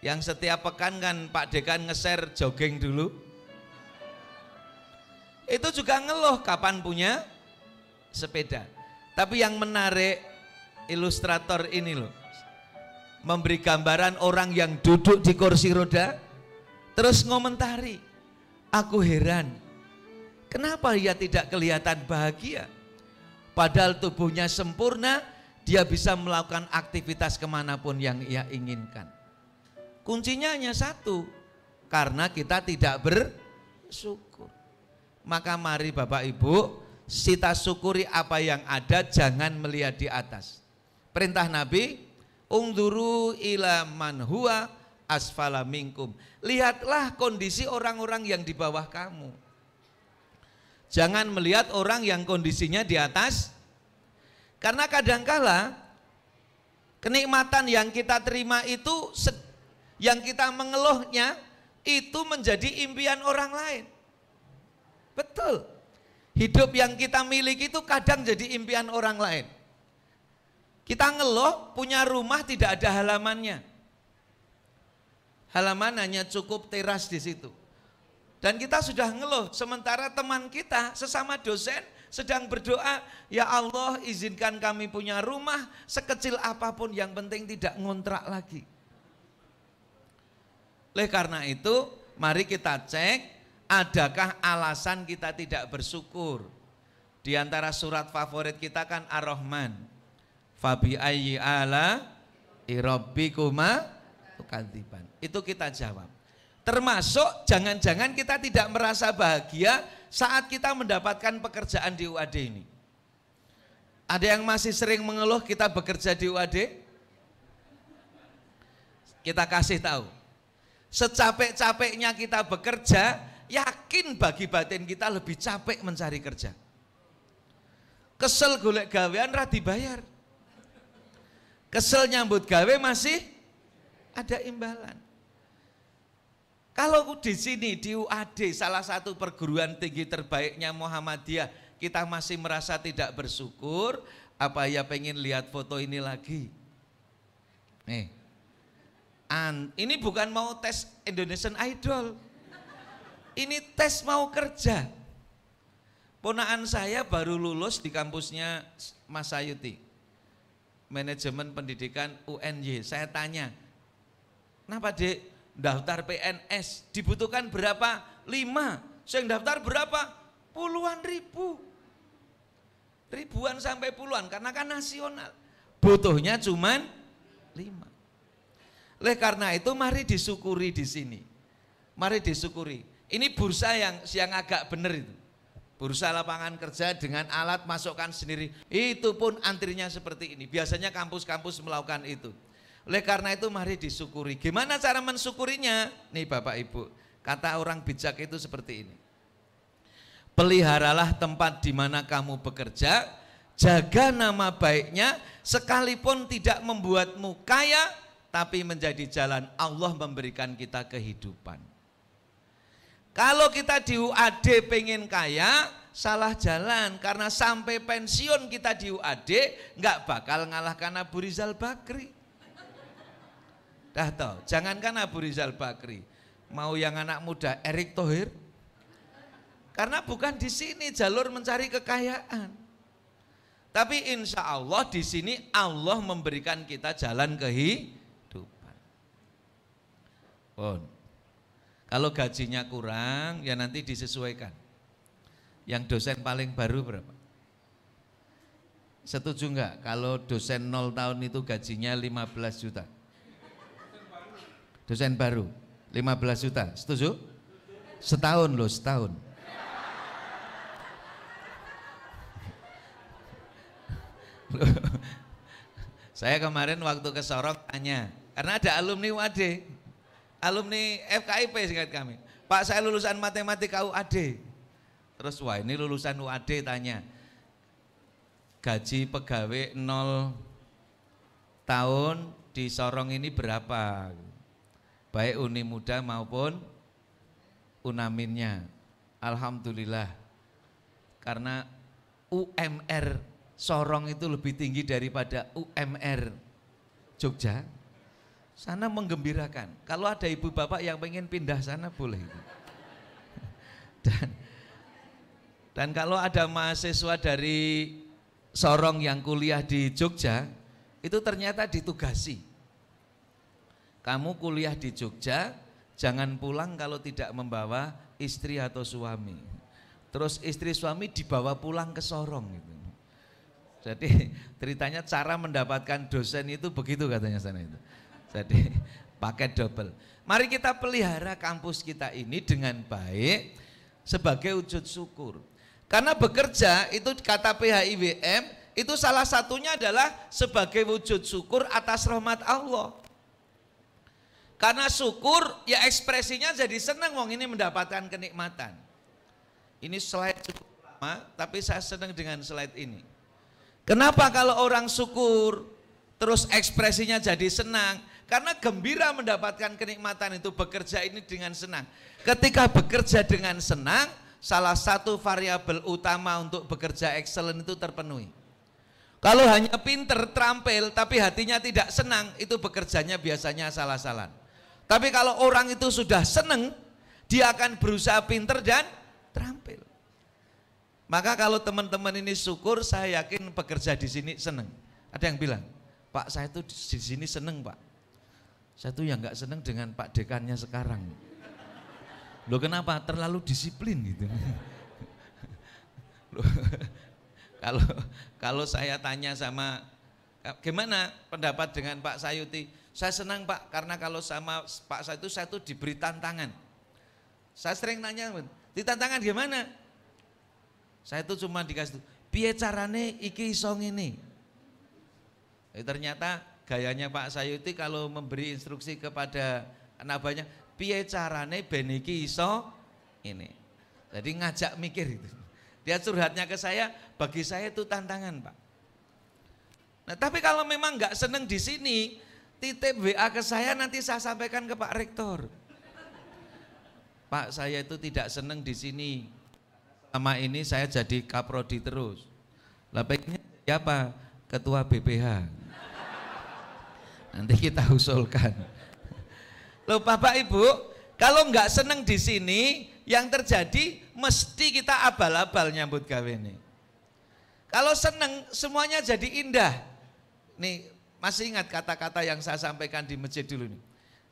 yang setiap pekan kan Pak Dekan ngeser jogging dulu, itu juga ngeluh kapan punya sepeda. Tapi yang menarik ilustrator ini loh. Memberi gambaran orang yang duduk di kursi roda terus ngomentari. Aku heran. Kenapa ia tidak kelihatan bahagia? Padahal tubuhnya sempurna, dia bisa melakukan aktivitas kemanapun yang ia inginkan. Kuncinya hanya satu, karena kita tidak bersyukur maka mari Bapak Ibu sita syukuri apa yang ada jangan melihat di atas perintah Nabi ungduru ila man huwa asfala minkum lihatlah kondisi orang-orang yang di bawah kamu jangan melihat orang yang kondisinya di atas karena kadangkala kenikmatan yang kita terima itu yang kita mengeluhnya itu menjadi impian orang lain Betul. Hidup yang kita miliki itu kadang jadi impian orang lain. Kita ngeloh punya rumah tidak ada halamannya. Halaman hanya cukup teras di situ. Dan kita sudah ngeluh sementara teman kita sesama dosen sedang berdoa, ya Allah izinkan kami punya rumah sekecil apapun yang penting tidak ngontrak lagi. Oleh karena itu, mari kita cek adakah alasan kita tidak bersyukur? Di antara surat favorit kita kan Ar-Rahman. Fabi ayyi ala irabbikuma tukadziban. Itu kita jawab. Termasuk jangan-jangan kita tidak merasa bahagia saat kita mendapatkan pekerjaan di UAD ini. Ada yang masih sering mengeluh kita bekerja di UAD? Kita kasih tahu. Secapek-capeknya kita bekerja, yakin bagi batin kita lebih capek mencari kerja. Kesel golek gawean ra dibayar. Kesel nyambut gawe masih ada imbalan. Kalau di sini di UAD salah satu perguruan tinggi terbaiknya Muhammadiyah kita masih merasa tidak bersyukur, apa ya pengen lihat foto ini lagi? Nih. An, ini bukan mau tes Indonesian Idol ini tes mau kerja. Ponaan saya baru lulus di kampusnya Mas Sayuti. Manajemen Pendidikan UNY. Saya tanya, kenapa dek daftar PNS dibutuhkan berapa? Lima. Saya daftar berapa? Puluhan ribu. Ribuan sampai puluhan, karena kan nasional. Butuhnya cuman lima. Oleh karena itu mari disyukuri di sini. Mari disyukuri ini bursa yang siang agak benar itu. Bursa lapangan kerja dengan alat masukkan sendiri. Itu pun antrinya seperti ini. Biasanya kampus-kampus melakukan itu. Oleh karena itu mari disyukuri. Gimana cara mensyukurinya? Nih Bapak Ibu, kata orang bijak itu seperti ini. Peliharalah tempat di mana kamu bekerja, jaga nama baiknya sekalipun tidak membuatmu kaya tapi menjadi jalan Allah memberikan kita kehidupan. Kalau kita di UAD pengen kaya, salah jalan karena sampai pensiun kita di UAD nggak bakal ngalahkan Abu Rizal Bakri. Dah jangan karena Abu Rizal Bakri, mau yang anak muda Erick Thohir. Karena bukan di sini jalur mencari kekayaan. Tapi insya Allah di sini Allah memberikan kita jalan kehidupan. Oh. Kalau gajinya kurang, ya nanti disesuaikan. Yang dosen paling baru berapa? Setuju nggak kalau dosen 0 tahun itu gajinya 15 juta? Dosen baru 15 juta, setuju? Setahun loh, setahun. (laughs) Saya kemarin waktu ke Sorok tanya, karena ada alumni Wade, alumni FKIP singkat kami. Pak saya lulusan matematika UAD. Terus wah ini lulusan UAD tanya. Gaji pegawai 0 tahun di Sorong ini berapa? Baik Uni Muda maupun Unaminnya. Alhamdulillah. Karena UMR Sorong itu lebih tinggi daripada UMR Jogja Sana menggembirakan. Kalau ada ibu bapak yang pengen pindah sana boleh. (laughs) Dan dan kalau ada mahasiswa dari Sorong yang kuliah di Jogja, itu ternyata ditugasi. Kamu kuliah di Jogja, jangan pulang kalau tidak membawa istri atau suami. Terus istri suami dibawa pulang ke Sorong gitu. Jadi (laughs) ceritanya cara mendapatkan dosen itu begitu katanya sana itu. Jadi (laughs) pakai double. Mari kita pelihara kampus kita ini dengan baik sebagai wujud syukur. Karena bekerja itu kata PHIWM itu salah satunya adalah sebagai wujud syukur atas rahmat Allah. Karena syukur ya ekspresinya jadi senang wong ini mendapatkan kenikmatan. Ini slide cukup lama tapi saya senang dengan slide ini. Kenapa kalau orang syukur terus ekspresinya jadi senang, karena gembira mendapatkan kenikmatan itu bekerja ini dengan senang. Ketika bekerja dengan senang, salah satu variabel utama untuk bekerja excellent itu terpenuhi. Kalau hanya pinter, terampil, tapi hatinya tidak senang, itu bekerjanya biasanya salah-salah. Tapi kalau orang itu sudah senang, dia akan berusaha pinter dan terampil. Maka kalau teman-teman ini syukur, saya yakin bekerja di sini senang. Ada yang bilang, Pak saya itu di sini senang Pak saya tuh yang nggak seneng dengan Pak Dekannya sekarang. Loh kenapa? Terlalu disiplin gitu. (laughs) kalau kalau saya tanya sama gimana pendapat dengan Pak Sayuti? Saya senang Pak karena kalau sama Pak Sayuti saya tuh diberi tantangan. Saya sering nanya, tantangan gimana? Saya tuh cuma dikasih piye carane iki song ini Eh, ternyata gayanya Pak Sayuti kalau memberi instruksi kepada anak banyak piye carane ben iki iso ini jadi ngajak mikir itu dia curhatnya ke saya bagi saya itu tantangan Pak nah tapi kalau memang nggak seneng di sini titip WA ke saya nanti saya sampaikan ke Pak Rektor Pak saya itu tidak seneng di sini sama ini saya jadi kaprodi terus lah baiknya siapa ketua BPH Nanti kita usulkan. Loh Bapak Ibu, kalau nggak seneng di sini, yang terjadi mesti kita abal-abal nyambut gawe ini. Kalau seneng, semuanya jadi indah. Nih, masih ingat kata-kata yang saya sampaikan di masjid dulu nih.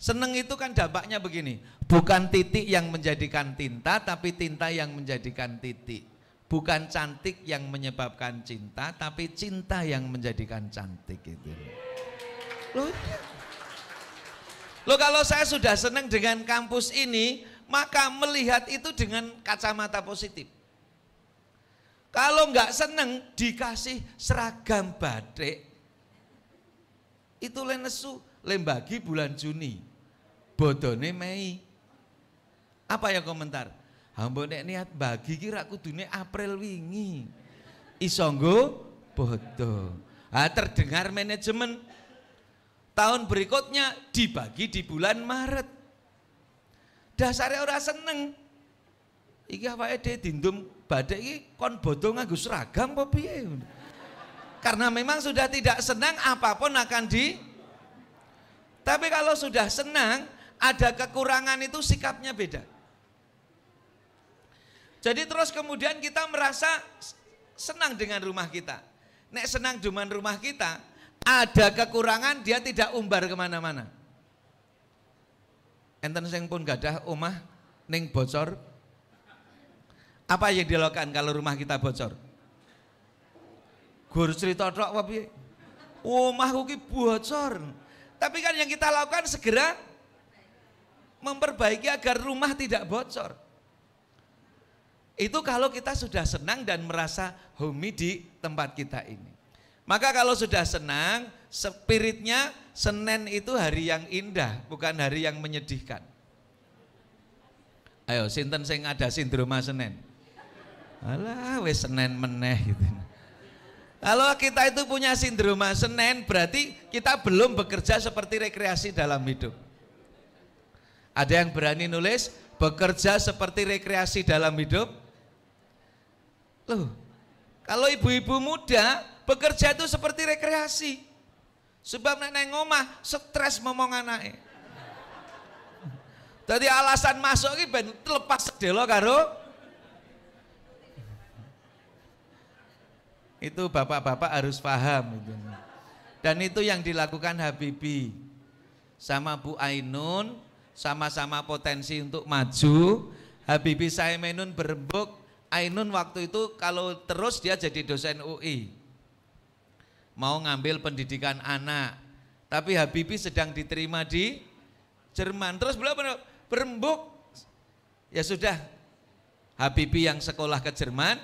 Seneng itu kan dampaknya begini, bukan titik yang menjadikan tinta, tapi tinta yang menjadikan titik. Bukan cantik yang menyebabkan cinta, tapi cinta yang menjadikan cantik itu lo, lo kalau saya sudah senang dengan kampus ini, maka melihat itu dengan kacamata positif. Kalau nggak seneng dikasih seragam batik, itu lenesu lembagi bulan Juni, bodone Mei. Apa ya komentar? Hamba nek niat bagi kira aku dunia April wingi. Isonggo bodoh. Ah terdengar manajemen tahun berikutnya dibagi di bulan Maret. Dasarnya orang seneng. Iki ya deh, dindum badai ini kon bodoh nganggo ragam apa piye? Karena memang sudah tidak senang apapun akan di Tapi kalau sudah senang, ada kekurangan itu sikapnya beda. Jadi terus kemudian kita merasa senang dengan rumah kita. Nek senang cuman rumah kita, ada kekurangan dia tidak umbar kemana-mana enten sing pun gadah omah ning bocor apa yang dilakukan kalau rumah kita bocor guru cerita tok apa omah kuki bocor tapi kan yang kita lakukan segera memperbaiki agar rumah tidak bocor itu kalau kita sudah senang dan merasa homi di tempat kita ini maka kalau sudah senang, spiritnya Senin itu hari yang indah, bukan hari yang menyedihkan. Ayo, sinten sing ada sindroma Senin. Alah, wes Senin meneh gitu. Kalau kita itu punya sindroma Senin, berarti kita belum bekerja seperti rekreasi dalam hidup. Ada yang berani nulis bekerja seperti rekreasi dalam hidup? Loh, kalau ibu-ibu muda Bekerja itu seperti rekreasi. Sebab nek neng omah stres ngomong anaknya. Jadi alasan masuk ini ben lepas sedelo karo Itu bapak-bapak harus paham itu. Dan itu yang dilakukan Habibi sama Bu Ainun, sama-sama potensi untuk maju. Habibi Saimenun berembuk, Ainun waktu itu kalau terus dia jadi dosen UI mau ngambil pendidikan anak. Tapi Habibie sedang diterima di Jerman. Terus beliau berembuk, ya sudah Habibie yang sekolah ke Jerman,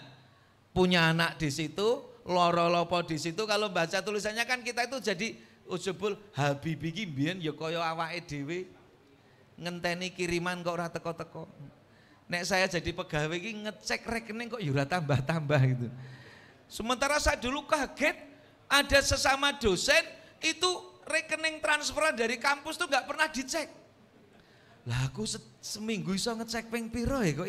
punya anak di situ, lorolopo di situ. Kalau baca tulisannya kan kita itu jadi ujubul Habibie gimbian ya kaya awa edewi, ngenteni kiriman kok rata teko-teko. Nek saya jadi pegawai ini ngecek rekening kok yura ya tambah-tambah gitu. Sementara saya dulu kaget ada sesama dosen itu rekening transferan dari kampus tuh nggak pernah dicek. Lah aku se seminggu bisa ngecek peng piro ya kok.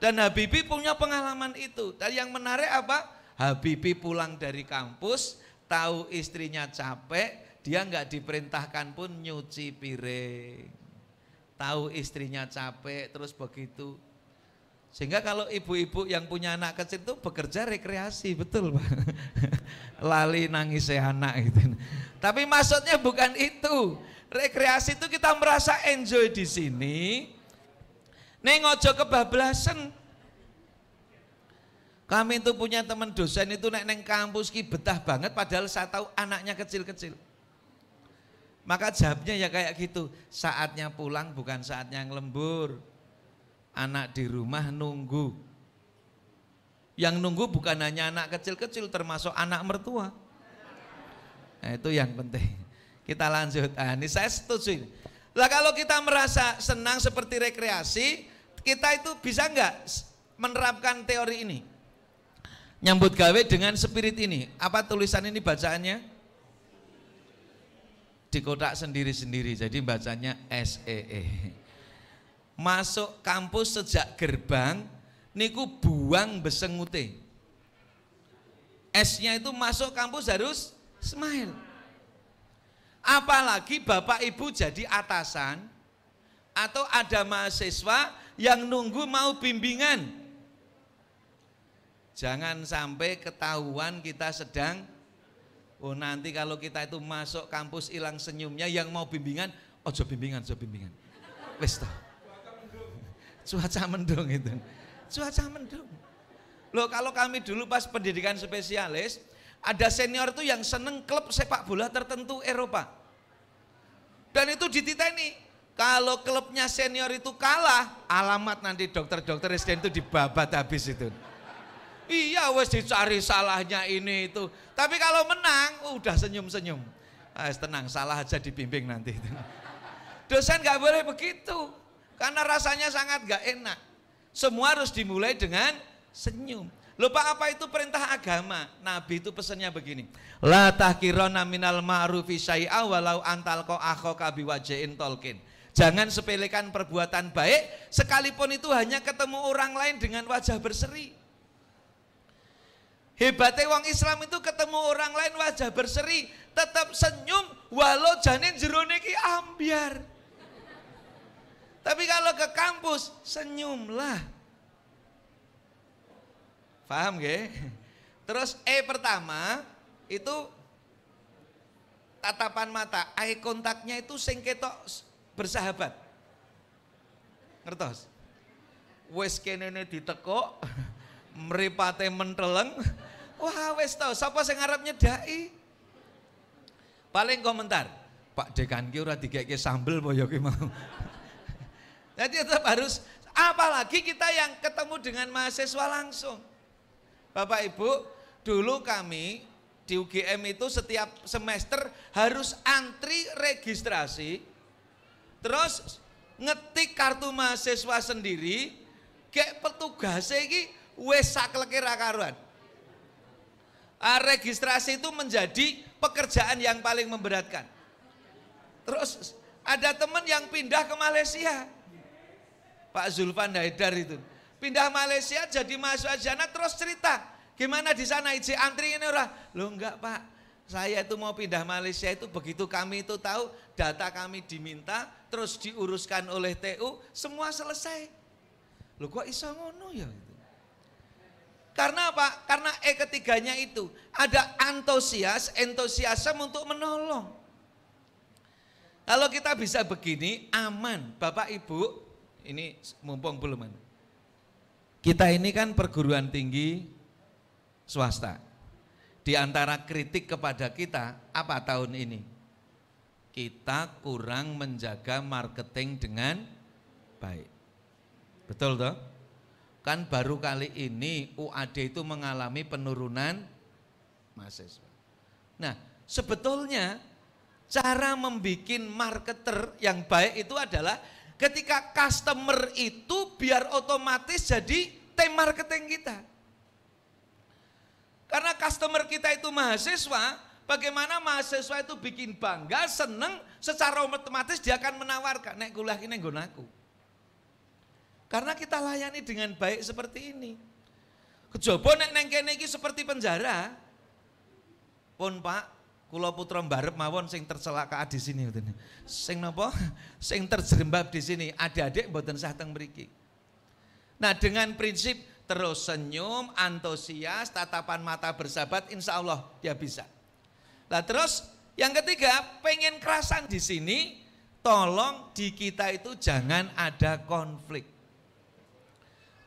Dan Habibi punya pengalaman itu. Dan yang menarik apa? Habibi pulang dari kampus, tahu istrinya capek, dia nggak diperintahkan pun nyuci piring. Tahu istrinya capek, terus begitu sehingga kalau ibu-ibu yang punya anak kecil itu bekerja rekreasi, betul Pak. (laughs) Lali nangis anak gitu. Tapi maksudnya bukan itu. Rekreasi itu kita merasa enjoy di sini. Neng ojo kebablasan. Kami itu punya teman dosen itu neng neng kampus ki betah banget padahal saya tahu anaknya kecil-kecil. Maka jawabnya ya kayak gitu, saatnya pulang bukan saatnya yang lembur, anak di rumah nunggu. Yang nunggu bukan hanya anak kecil-kecil termasuk anak mertua. Nah, itu yang penting. Kita lanjut. Nah, ini saya setuju. Lah kalau kita merasa senang seperti rekreasi, kita itu bisa nggak menerapkan teori ini? Nyambut gawe dengan spirit ini. Apa tulisan ini bacaannya? Di kotak sendiri-sendiri. Jadi bacanya SEE. -E. e masuk kampus sejak gerbang niku buang besengute. S-nya itu masuk kampus harus smile. Apalagi Bapak Ibu jadi atasan atau ada mahasiswa yang nunggu mau bimbingan. Jangan sampai ketahuan kita sedang Oh nanti kalau kita itu masuk kampus hilang senyumnya yang mau bimbingan, ojo bimbingan, ojo bimbingan. wes toh. Cuaca mendung itu. Cuaca mendung. Loh kalau kami dulu pas pendidikan spesialis, ada senior itu yang seneng klub sepak bola tertentu Eropa. Dan itu dititeni. Kalau klubnya senior itu kalah, alamat nanti dokter-dokter resident itu dibabat habis itu. Iya wes dicari salahnya ini itu. Tapi kalau menang, udah senyum-senyum. Ah, tenang, salah aja dibimbing nanti. Dosen nggak boleh begitu. Karena rasanya sangat gak enak. Semua harus dimulai dengan senyum. Lupa apa itu perintah agama? Nabi itu pesannya begini. La tahkirona minal ma'rufi syai'a walau antal ko akho kabi wajain tolkin. Jangan sepelekan perbuatan baik sekalipun itu hanya ketemu orang lain dengan wajah berseri. Hebatnya wong Islam itu ketemu orang lain wajah berseri, tetap senyum walau janin jeruniki ambiar. Tapi kalau ke kampus senyumlah. Paham gak? Terus E pertama itu tatapan mata, eye kontaknya itu sengketok bersahabat. Ngertos? Wes kenene ditekuk, (laughs) meripate menteleng. (laughs) Wah, wes tau siapa yang arep nyedai? Paling komentar, Pak Dekan Kiura ora digeke sambel apa ya mau. (laughs) Jadi tetap harus apalagi kita yang ketemu dengan mahasiswa langsung. Bapak Ibu, dulu kami di UGM itu setiap semester harus antri registrasi, terus ngetik kartu mahasiswa sendiri, kayak petugas ini wes sakleke karuan. Ah, registrasi itu menjadi pekerjaan yang paling memberatkan. Terus ada teman yang pindah ke Malaysia, Pak Zulfan Haidar itu. Pindah Malaysia jadi mahasiswa jana terus cerita. Gimana di sana izin antri ini orang? Loh enggak Pak, saya itu mau pindah Malaysia itu begitu kami itu tahu data kami diminta terus diuruskan oleh TU semua selesai. Loh kok iso ngono ya itu Karena apa? Karena E ketiganya itu ada antusias, entusiasme untuk menolong. Kalau kita bisa begini, aman. Bapak Ibu, ini mumpung belum kita ini kan perguruan tinggi swasta di antara kritik kepada kita apa tahun ini kita kurang menjaga marketing dengan baik betul toh kan baru kali ini UAD itu mengalami penurunan mahasiswa nah sebetulnya cara membuat marketer yang baik itu adalah Ketika customer itu biar otomatis jadi tim marketing kita. Karena customer kita itu mahasiswa, bagaimana mahasiswa itu bikin bangga, seneng, secara otomatis dia akan menawarkan, naik kuliah ini naku Karena kita layani dengan baik seperti ini. Kejobo nek neng kene seperti penjara. Pun Pak, Kulo putra mbarep mawon sing tercelaka di sini Sing nopo, (laughs) Sing terjerembab di sini. Adik-adik mboten sah teng mriki. Nah, dengan prinsip terus senyum, antusias, tatapan mata bersahabat, insya Allah dia bisa. Nah terus yang ketiga, pengen kerasan di sini, tolong di kita itu jangan ada konflik.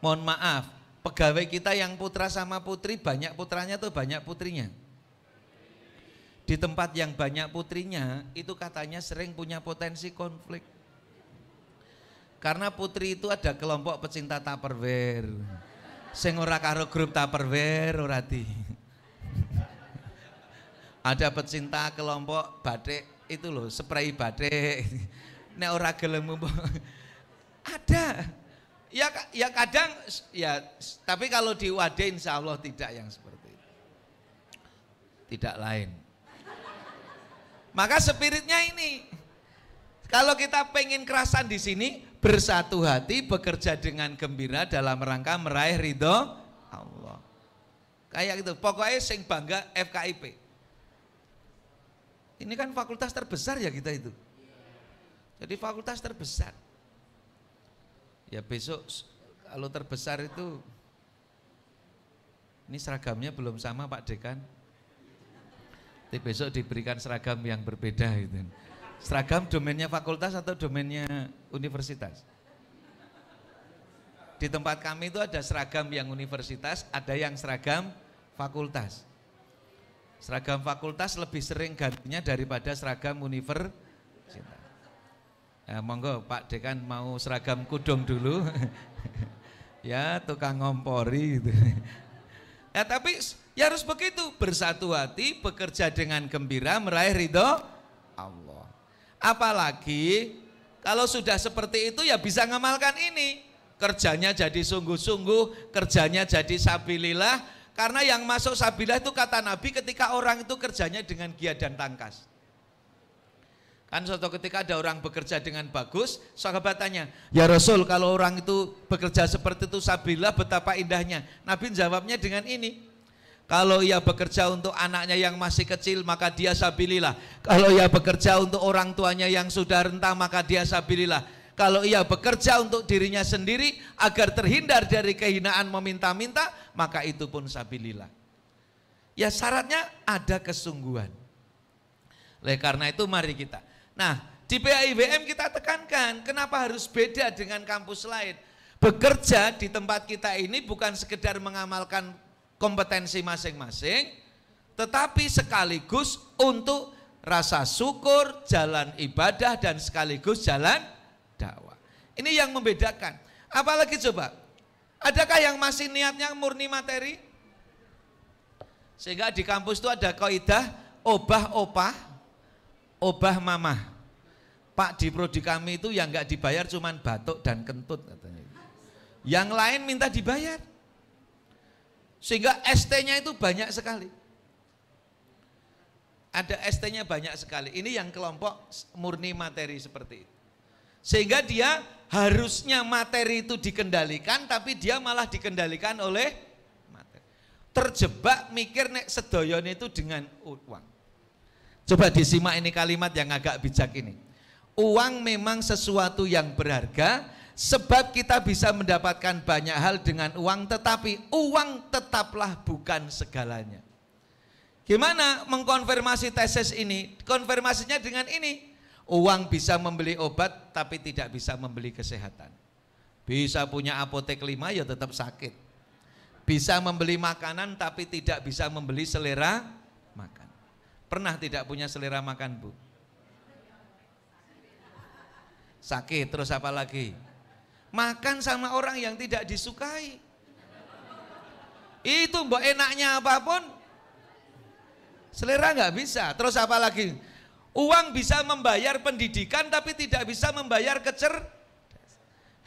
Mohon maaf, pegawai kita yang putra sama putri, banyak putranya tuh banyak putrinya di tempat yang banyak putrinya itu katanya sering punya potensi konflik karena putri itu ada kelompok pecinta tupperware sing ora karo grup tupperware ora di ada pecinta kelompok batik itu loh spray batik nek ora gelem ada ya ya kadang ya tapi kalau di wadah insya Allah tidak yang seperti itu tidak lain maka spiritnya ini. Kalau kita pengen kerasan di sini, bersatu hati, bekerja dengan gembira dalam rangka meraih ridho Allah. Kayak gitu. Pokoknya sing bangga FKIP. Ini kan fakultas terbesar ya kita itu. Jadi fakultas terbesar. Ya besok kalau terbesar itu ini seragamnya belum sama Pak Dekan. Tapi besok diberikan seragam yang berbeda itu. Seragam domainnya fakultas atau domainnya universitas? Di tempat kami itu ada seragam yang universitas, ada yang seragam fakultas. Seragam fakultas lebih sering gantinya daripada seragam universitas. Eh, monggo Pak Dekan mau seragam kudung dulu. (laughs) ya tukang ngompori gitu. Ya tapi ya harus begitu, bersatu hati, bekerja dengan gembira, meraih ridho Allah. Apalagi kalau sudah seperti itu ya bisa ngamalkan ini. Kerjanya jadi sungguh-sungguh, kerjanya jadi sabilillah. Karena yang masuk sabilillah itu kata Nabi ketika orang itu kerjanya dengan giat dan tangkas. Kan suatu ketika ada orang bekerja dengan bagus, sahabat tanya, "Ya Rasul, kalau orang itu bekerja seperti itu sabillah betapa indahnya." Nabi jawabnya dengan ini, kalau ia bekerja untuk anaknya yang masih kecil, maka dia sabillah. Kalau ia bekerja untuk orang tuanya yang sudah rentah maka dia sabillah. Kalau ia bekerja untuk dirinya sendiri agar terhindar dari kehinaan meminta-minta, maka itu pun sabillah. Ya syaratnya ada kesungguhan. Oleh karena itu mari kita Nah, di PAIWM kita tekankan, kenapa harus beda dengan kampus lain? Bekerja di tempat kita ini bukan sekedar mengamalkan kompetensi masing-masing, tetapi sekaligus untuk rasa syukur, jalan ibadah, dan sekaligus jalan dakwah. Ini yang membedakan. Apalagi coba, adakah yang masih niatnya murni materi? Sehingga di kampus itu ada kaidah obah opah obah mamah. Pak di prodi kami itu yang nggak dibayar cuman batuk dan kentut katanya. Yang lain minta dibayar. Sehingga ST-nya itu banyak sekali. Ada ST-nya banyak sekali. Ini yang kelompok murni materi seperti itu. Sehingga dia harusnya materi itu dikendalikan tapi dia malah dikendalikan oleh materi. Terjebak mikir nek sedoyon itu dengan uang. Coba disimak ini kalimat yang agak bijak ini. Uang memang sesuatu yang berharga sebab kita bisa mendapatkan banyak hal dengan uang tetapi uang tetaplah bukan segalanya. Gimana mengkonfirmasi tesis ini? Konfirmasinya dengan ini. Uang bisa membeli obat tapi tidak bisa membeli kesehatan. Bisa punya apotek lima ya tetap sakit. Bisa membeli makanan tapi tidak bisa membeli selera Pernah tidak punya selera makan, Bu? Sakit, terus apa lagi? Makan sama orang yang tidak disukai. Itu mbak enaknya apapun. Selera nggak bisa. Terus apa lagi? Uang bisa membayar pendidikan tapi tidak bisa membayar kecer.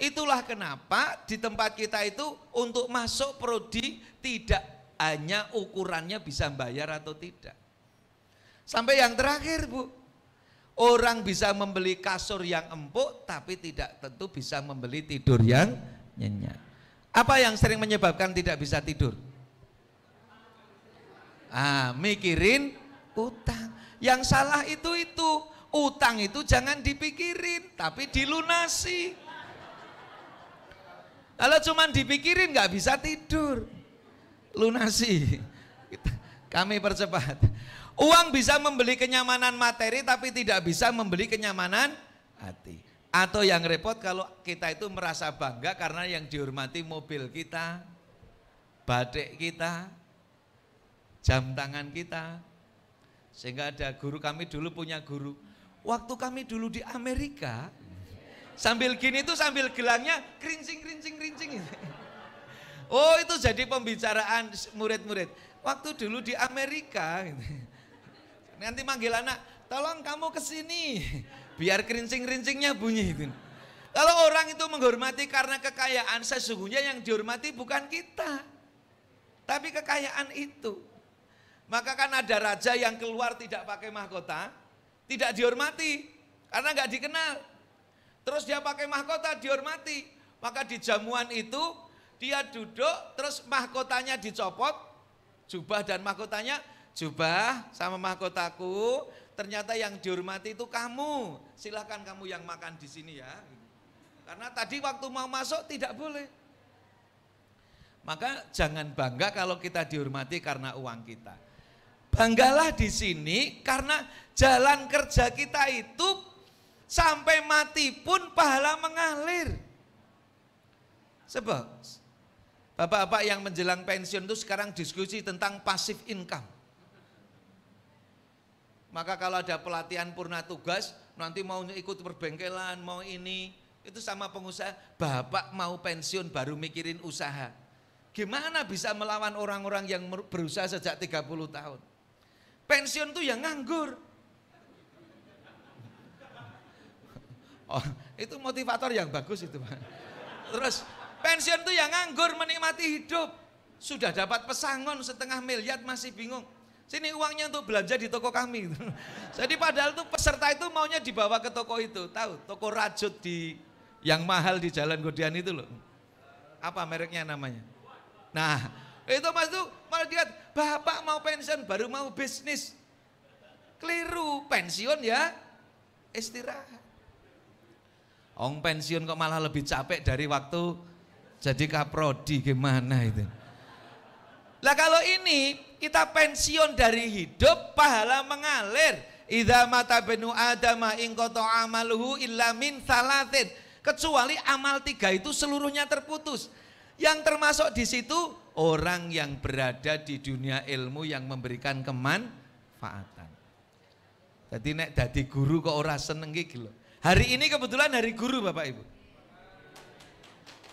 Itulah kenapa di tempat kita itu untuk masuk prodi tidak hanya ukurannya bisa bayar atau tidak Sampai yang terakhir Bu. Orang bisa membeli kasur yang empuk tapi tidak tentu bisa membeli tidur yang nyenyak. Apa yang sering menyebabkan tidak bisa tidur? Ah, mikirin utang. Yang salah itu itu. Utang itu jangan dipikirin, tapi dilunasi. Kalau cuma dipikirin nggak bisa tidur. Lunasi. Kami percepat. Uang bisa membeli kenyamanan materi tapi tidak bisa membeli kenyamanan hati. Atau yang repot kalau kita itu merasa bangga karena yang dihormati mobil kita, batik kita, jam tangan kita. Sehingga ada guru kami dulu punya guru. Waktu kami dulu di Amerika, sambil gini tuh sambil gelangnya kerincing kerincing kerincing. Oh itu jadi pembicaraan murid-murid. Waktu dulu di Amerika, gitu. Nanti manggil anak, tolong kamu kesini (laughs) Biar kerincing kerincingnya bunyi itu. Kalau orang itu menghormati karena kekayaan, sesungguhnya yang dihormati bukan kita. Tapi kekayaan itu. Maka kan ada raja yang keluar tidak pakai mahkota, tidak dihormati karena nggak dikenal. Terus dia pakai mahkota dihormati. Maka di jamuan itu dia duduk terus mahkotanya dicopot, jubah dan mahkotanya jubah sama mahkotaku, ternyata yang dihormati itu kamu. Silahkan kamu yang makan di sini ya. Karena tadi waktu mau masuk tidak boleh. Maka jangan bangga kalau kita dihormati karena uang kita. Banggalah di sini karena jalan kerja kita itu sampai mati pun pahala mengalir. Sebab Bapak-bapak yang menjelang pensiun itu sekarang diskusi tentang passive income maka kalau ada pelatihan purna tugas, nanti mau ikut perbengkelan, mau ini, itu sama pengusaha, bapak mau pensiun baru mikirin usaha. Gimana bisa melawan orang-orang yang berusaha sejak 30 tahun? Pensiun tuh yang nganggur. Oh, itu motivator yang bagus itu, Pak. Terus pensiun tuh yang nganggur menikmati hidup. Sudah dapat pesangon setengah miliar masih bingung. Sini uangnya untuk belanja di toko kami. (laughs) Jadi padahal tuh peserta itu maunya dibawa ke toko itu. Tahu, toko rajut di yang mahal di Jalan Godian itu loh. Apa mereknya namanya? Nah, itu mas tuh malah dia bapak mau pensiun baru mau bisnis. Keliru, pensiun ya istirahat. Ong pensiun kok malah lebih capek dari waktu jadi kaprodi gimana itu. Lah kalau ini kita pensiun dari hidup pahala mengalir idza mata benu adama ingkoto amaluhu illa min salatin kecuali amal tiga itu seluruhnya terputus yang termasuk di situ orang yang berada di dunia ilmu yang memberikan kemanfaatan jadi nek dadi guru kok ora seneng gitu loh hari ini kebetulan hari guru Bapak Ibu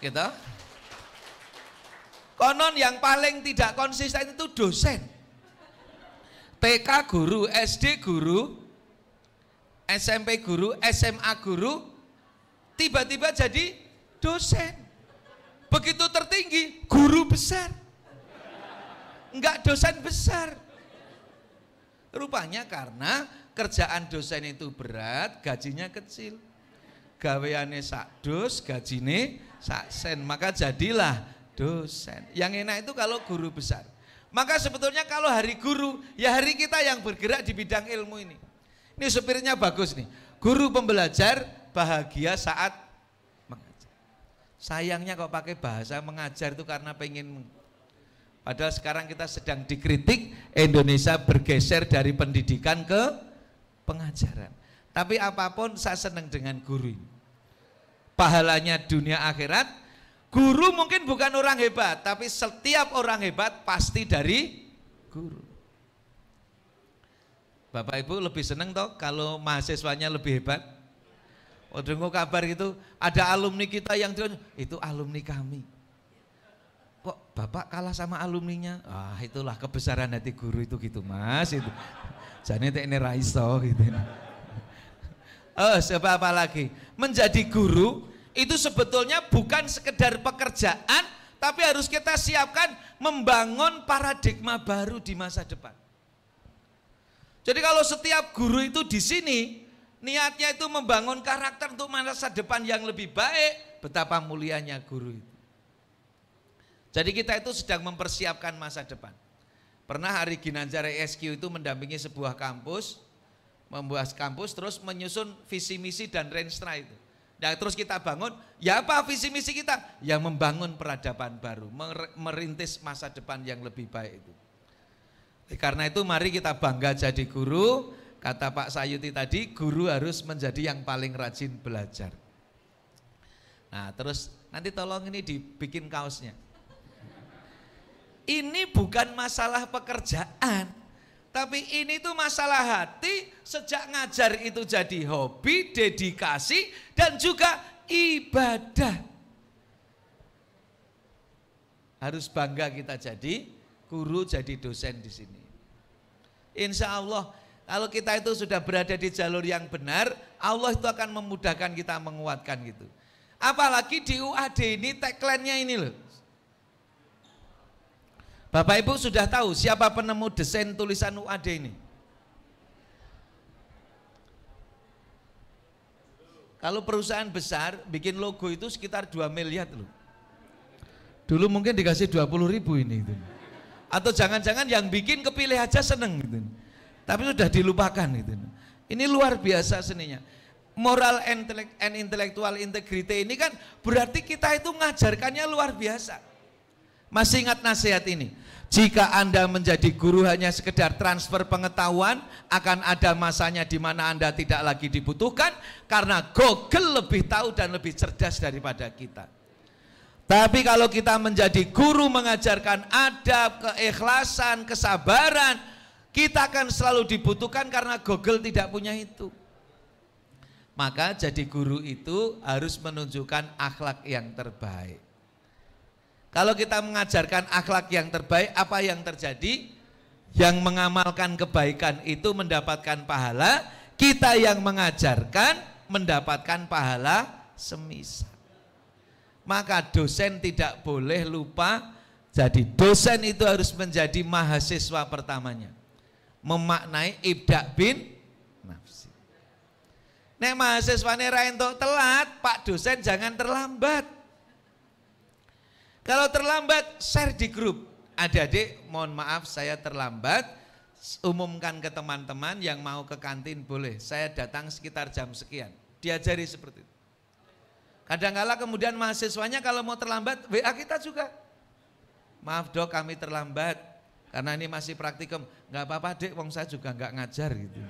gitu Konon yang paling tidak konsisten itu dosen. TK guru, SD guru, SMP guru, SMA guru, tiba-tiba jadi dosen. Begitu tertinggi, guru besar. Enggak dosen besar. Rupanya karena kerjaan dosen itu berat, gajinya kecil. Gaweane sak dos, gajine sak sen. Maka jadilah dosen. Yang enak itu kalau guru besar. Maka sebetulnya kalau hari guru, ya hari kita yang bergerak di bidang ilmu ini. Ini supirnya bagus nih. Guru pembelajar bahagia saat mengajar. Sayangnya kok pakai bahasa mengajar itu karena pengen Padahal sekarang kita sedang dikritik Indonesia bergeser dari pendidikan ke pengajaran. Tapi apapun saya senang dengan guru ini. Pahalanya dunia akhirat, Guru mungkin bukan orang hebat, tapi setiap orang hebat pasti dari guru. Bapak Ibu lebih seneng toh kalau mahasiswanya lebih hebat? Oh, dengar kabar itu ada alumni kita yang itu alumni kami. Kok Bapak kalah sama alumninya? Ah, itulah kebesaran hati guru itu gitu, Mas itu. Jane ini raiso gitu. Oh, eh, sebab apa lagi? Menjadi guru itu sebetulnya bukan sekedar pekerjaan, tapi harus kita siapkan membangun paradigma baru di masa depan. Jadi kalau setiap guru itu di sini niatnya itu membangun karakter untuk masa depan yang lebih baik, betapa mulianya guru itu. Jadi kita itu sedang mempersiapkan masa depan. Pernah hari Ginanjar ESQ itu mendampingi sebuah kampus, membuat kampus terus menyusun visi misi dan renstra itu. Nah, terus kita bangun, ya apa visi misi kita? yang membangun peradaban baru, merintis masa depan yang lebih baik itu. Eh, karena itu mari kita bangga jadi guru. Kata Pak Sayuti tadi, guru harus menjadi yang paling rajin belajar. Nah, terus nanti tolong ini dibikin kaosnya. Ini bukan masalah pekerjaan. Tapi ini tuh masalah hati, sejak ngajar itu jadi hobi, dedikasi, dan juga ibadah. Harus bangga kita jadi guru, jadi dosen di sini. Insya Allah kalau kita itu sudah berada di jalur yang benar, Allah itu akan memudahkan kita menguatkan gitu. Apalagi di UAD ini tagline-nya ini loh. Bapak Ibu sudah tahu siapa penemu desain tulisan UAD ini? Kalau perusahaan besar bikin logo itu sekitar 2 miliar loh. Dulu mungkin dikasih 20 ribu ini. Gitu. Atau jangan-jangan yang bikin kepilih aja seneng gitu. Tapi sudah dilupakan gitu. Ini luar biasa seninya. Moral and intellectual integrity ini kan berarti kita itu ngajarkannya luar biasa. Masih ingat nasihat ini? Jika Anda menjadi guru hanya sekedar transfer pengetahuan, akan ada masanya di mana Anda tidak lagi dibutuhkan karena Google lebih tahu dan lebih cerdas daripada kita. Tapi kalau kita menjadi guru mengajarkan adab, keikhlasan, kesabaran, kita akan selalu dibutuhkan karena Google tidak punya itu. Maka jadi guru itu harus menunjukkan akhlak yang terbaik. Kalau kita mengajarkan akhlak yang terbaik, apa yang terjadi? Yang mengamalkan kebaikan itu mendapatkan pahala, kita yang mengajarkan mendapatkan pahala semisal. Maka dosen tidak boleh lupa jadi dosen itu harus menjadi mahasiswa pertamanya. Memaknai ibda bin nafsi. Nek mahasiswa nera telat, Pak dosen jangan terlambat. Kalau terlambat, share di grup. Adik-adik, mohon maaf saya terlambat. Umumkan ke teman-teman yang mau ke kantin boleh. Saya datang sekitar jam sekian. Diajari seperti itu. Kadangkala kala kemudian mahasiswanya kalau mau terlambat, WA kita juga. Maaf dok kami terlambat, karena ini masih praktikum. Gak apa-apa dek, wong saya juga gak ngajar gitu.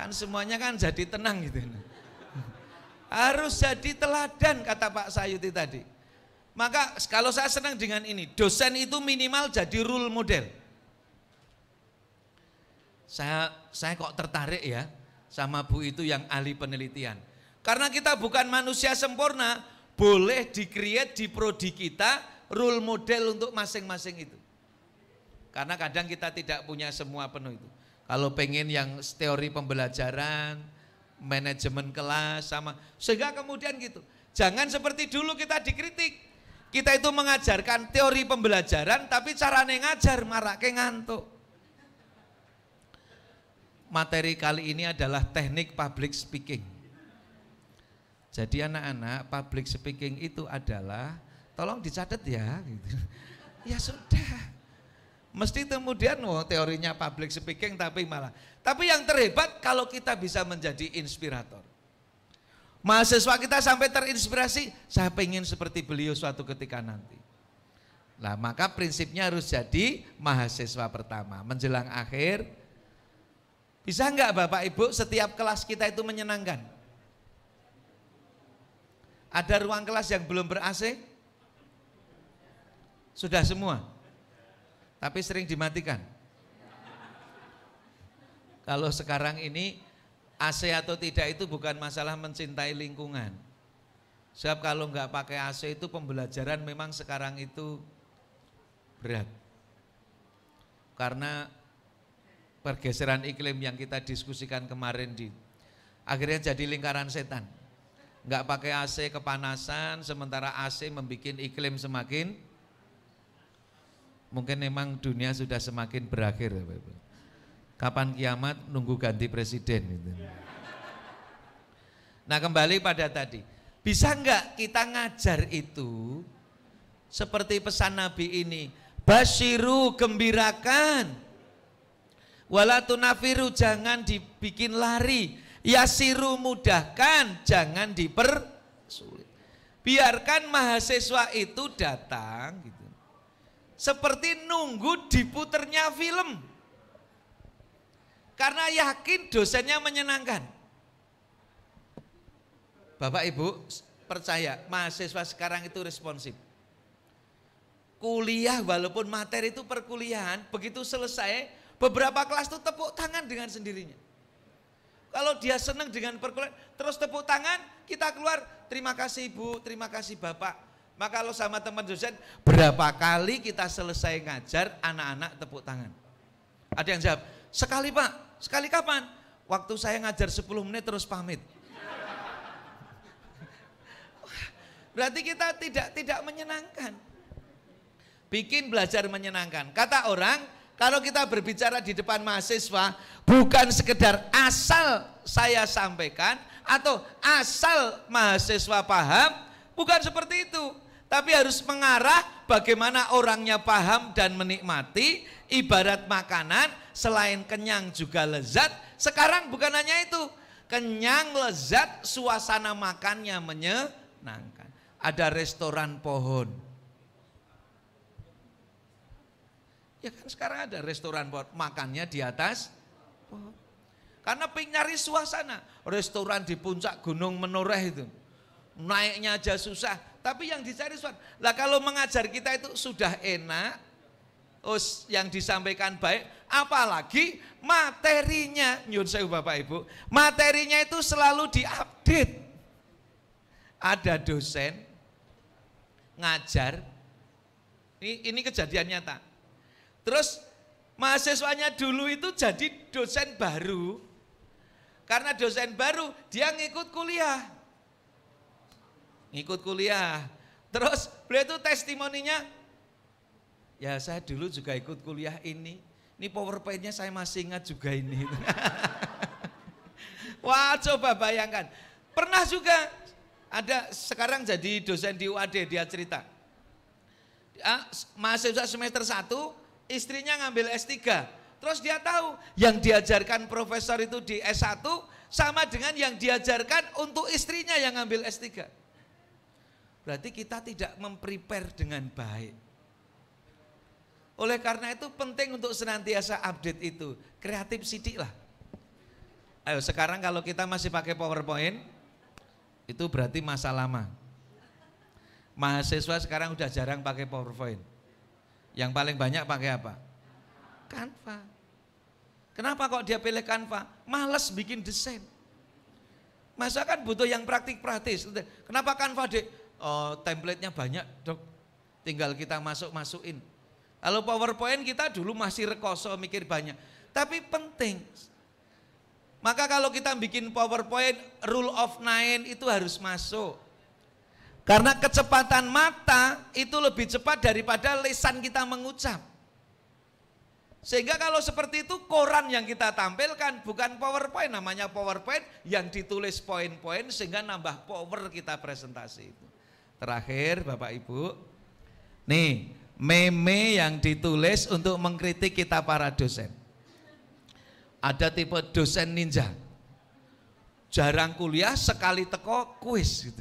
Kan semuanya kan jadi tenang gitu. Harus jadi teladan kata Pak Sayuti tadi. Maka kalau saya senang dengan ini, dosen itu minimal jadi rule model. Saya saya kok tertarik ya sama Bu itu yang ahli penelitian. Karena kita bukan manusia sempurna, boleh dikreat di prodi kita rule model untuk masing-masing itu. Karena kadang kita tidak punya semua penuh itu. Kalau pengen yang teori pembelajaran, manajemen kelas sama sehingga kemudian gitu. Jangan seperti dulu kita dikritik, kita itu mengajarkan teori pembelajaran tapi carane ngajar marake ngantuk. Materi kali ini adalah teknik public speaking. Jadi anak-anak public speaking itu adalah tolong dicatat ya. Gitu. (laughs) Ya sudah. Mesti kemudian oh, teorinya public speaking tapi malah. Tapi yang terhebat kalau kita bisa menjadi inspirator. Mahasiswa kita sampai terinspirasi, saya pengen seperti beliau suatu ketika nanti. Nah, maka prinsipnya harus jadi mahasiswa pertama. Menjelang akhir, bisa enggak Bapak Ibu setiap kelas kita itu menyenangkan? Ada ruang kelas yang belum ber-AC? Sudah semua? Tapi sering dimatikan. Kalau sekarang ini AC atau tidak itu bukan masalah mencintai lingkungan. Sebab kalau nggak pakai AC itu pembelajaran memang sekarang itu berat. Karena pergeseran iklim yang kita diskusikan kemarin di akhirnya jadi lingkaran setan. Nggak pakai AC kepanasan, sementara AC membuat iklim semakin mungkin memang dunia sudah semakin berakhir. Bapak. Kapan kiamat nunggu ganti presiden gitu. Nah kembali pada tadi Bisa enggak kita ngajar itu Seperti pesan Nabi ini Basiru gembirakan Walatunafiru jangan dibikin lari Yasiru mudahkan Jangan dipersulit Biarkan mahasiswa itu datang gitu. Seperti nunggu diputernya film karena yakin dosennya menyenangkan. Bapak Ibu percaya mahasiswa sekarang itu responsif. Kuliah walaupun materi itu perkuliahan, begitu selesai beberapa kelas itu tepuk tangan dengan sendirinya. Kalau dia senang dengan perkuliahan, terus tepuk tangan, kita keluar, terima kasih Ibu, terima kasih Bapak. Maka kalau sama teman dosen, berapa kali kita selesai ngajar anak-anak tepuk tangan? Ada yang jawab, Sekali pak, sekali kapan? Waktu saya ngajar 10 menit terus pamit. Berarti kita tidak tidak menyenangkan. Bikin belajar menyenangkan. Kata orang, kalau kita berbicara di depan mahasiswa, bukan sekedar asal saya sampaikan atau asal mahasiswa paham, bukan seperti itu. Tapi harus mengarah bagaimana orangnya paham dan menikmati ibarat makanan selain kenyang juga lezat. Sekarang bukan hanya itu, kenyang lezat suasana makannya menyenangkan. Ada restoran pohon. Ya kan sekarang ada restoran pohon, makannya di atas pohon. Karena pengen nyari suasana. Restoran di puncak gunung menoreh itu. Naiknya aja susah, tapi yang dicari suasana. Lah kalau mengajar kita itu sudah enak, us yang disampaikan baik, apalagi materinya, nyun saya Bapak Ibu, materinya itu selalu diupdate. Ada dosen ngajar, ini, ini kejadian nyata. Terus mahasiswanya dulu itu jadi dosen baru, karena dosen baru dia ngikut kuliah, ngikut kuliah. Terus beliau itu testimoninya Ya saya dulu juga ikut kuliah ini. Ini powerpointnya saya masih ingat juga ini. (laughs) Wah coba bayangkan. Pernah juga ada sekarang jadi dosen di UAD dia cerita. masih mahasiswa semester 1 istrinya ngambil S3. Terus dia tahu yang diajarkan profesor itu di S1 sama dengan yang diajarkan untuk istrinya yang ngambil S3. Berarti kita tidak memprepare dengan baik. Oleh karena itu penting untuk senantiasa update itu. Kreatif sidik lah. Ayo sekarang kalau kita masih pakai PowerPoint, itu berarti masa lama. Mahasiswa sekarang udah jarang pakai PowerPoint. Yang paling banyak pakai apa? Canva. Kenapa kok dia pilih Canva? Males bikin desain. Masa kan butuh yang praktik-praktis. Kenapa Canva dek? Oh, template-nya banyak dok. Tinggal kita masuk-masukin. Kalau PowerPoint kita dulu masih rekoso mikir banyak. Tapi penting. Maka kalau kita bikin PowerPoint, rule of nine itu harus masuk. Karena kecepatan mata itu lebih cepat daripada lesan kita mengucap. Sehingga kalau seperti itu koran yang kita tampilkan bukan PowerPoint, namanya PowerPoint yang ditulis poin-poin sehingga nambah power kita presentasi itu. Terakhir Bapak Ibu, nih meme yang ditulis untuk mengkritik kita para dosen. Ada tipe dosen ninja. Jarang kuliah, sekali teko kuis gitu.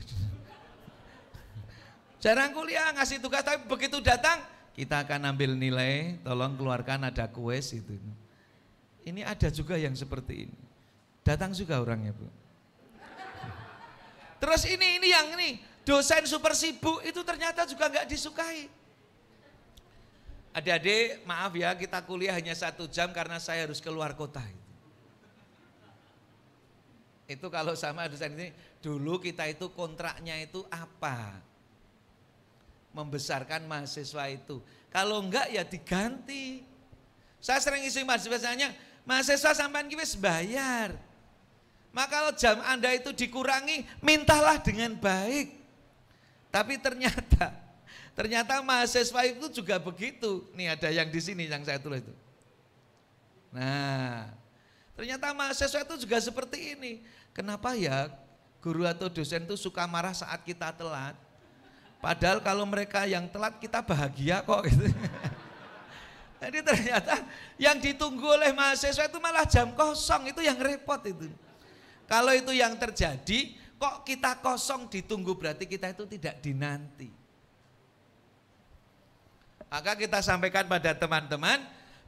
Jarang kuliah ngasih tugas tapi begitu datang kita akan ambil nilai, tolong keluarkan ada kuis itu. Ini ada juga yang seperti ini. Datang juga orangnya, Bu. Terus ini ini yang ini, dosen super sibuk itu ternyata juga nggak disukai Adik-adik, maaf ya kita kuliah hanya satu jam karena saya harus keluar kota. Itu kalau sama dosen ini, dulu kita itu kontraknya itu apa? Membesarkan mahasiswa itu. Kalau enggak ya diganti. Saya sering isi mahasiswa saya mahasiswa sampai ki bayar. Maka kalau jam Anda itu dikurangi, mintalah dengan baik. Tapi ternyata Ternyata mahasiswa itu juga begitu. Nih ada yang di sini yang saya tulis itu. Nah, ternyata mahasiswa itu juga seperti ini. Kenapa ya guru atau dosen itu suka marah saat kita telat? Padahal kalau mereka yang telat kita bahagia kok gitu. (laughs) Jadi ternyata yang ditunggu oleh mahasiswa itu malah jam kosong, itu yang repot itu. Kalau itu yang terjadi, kok kita kosong ditunggu berarti kita itu tidak dinanti. Maka kita sampaikan pada teman-teman,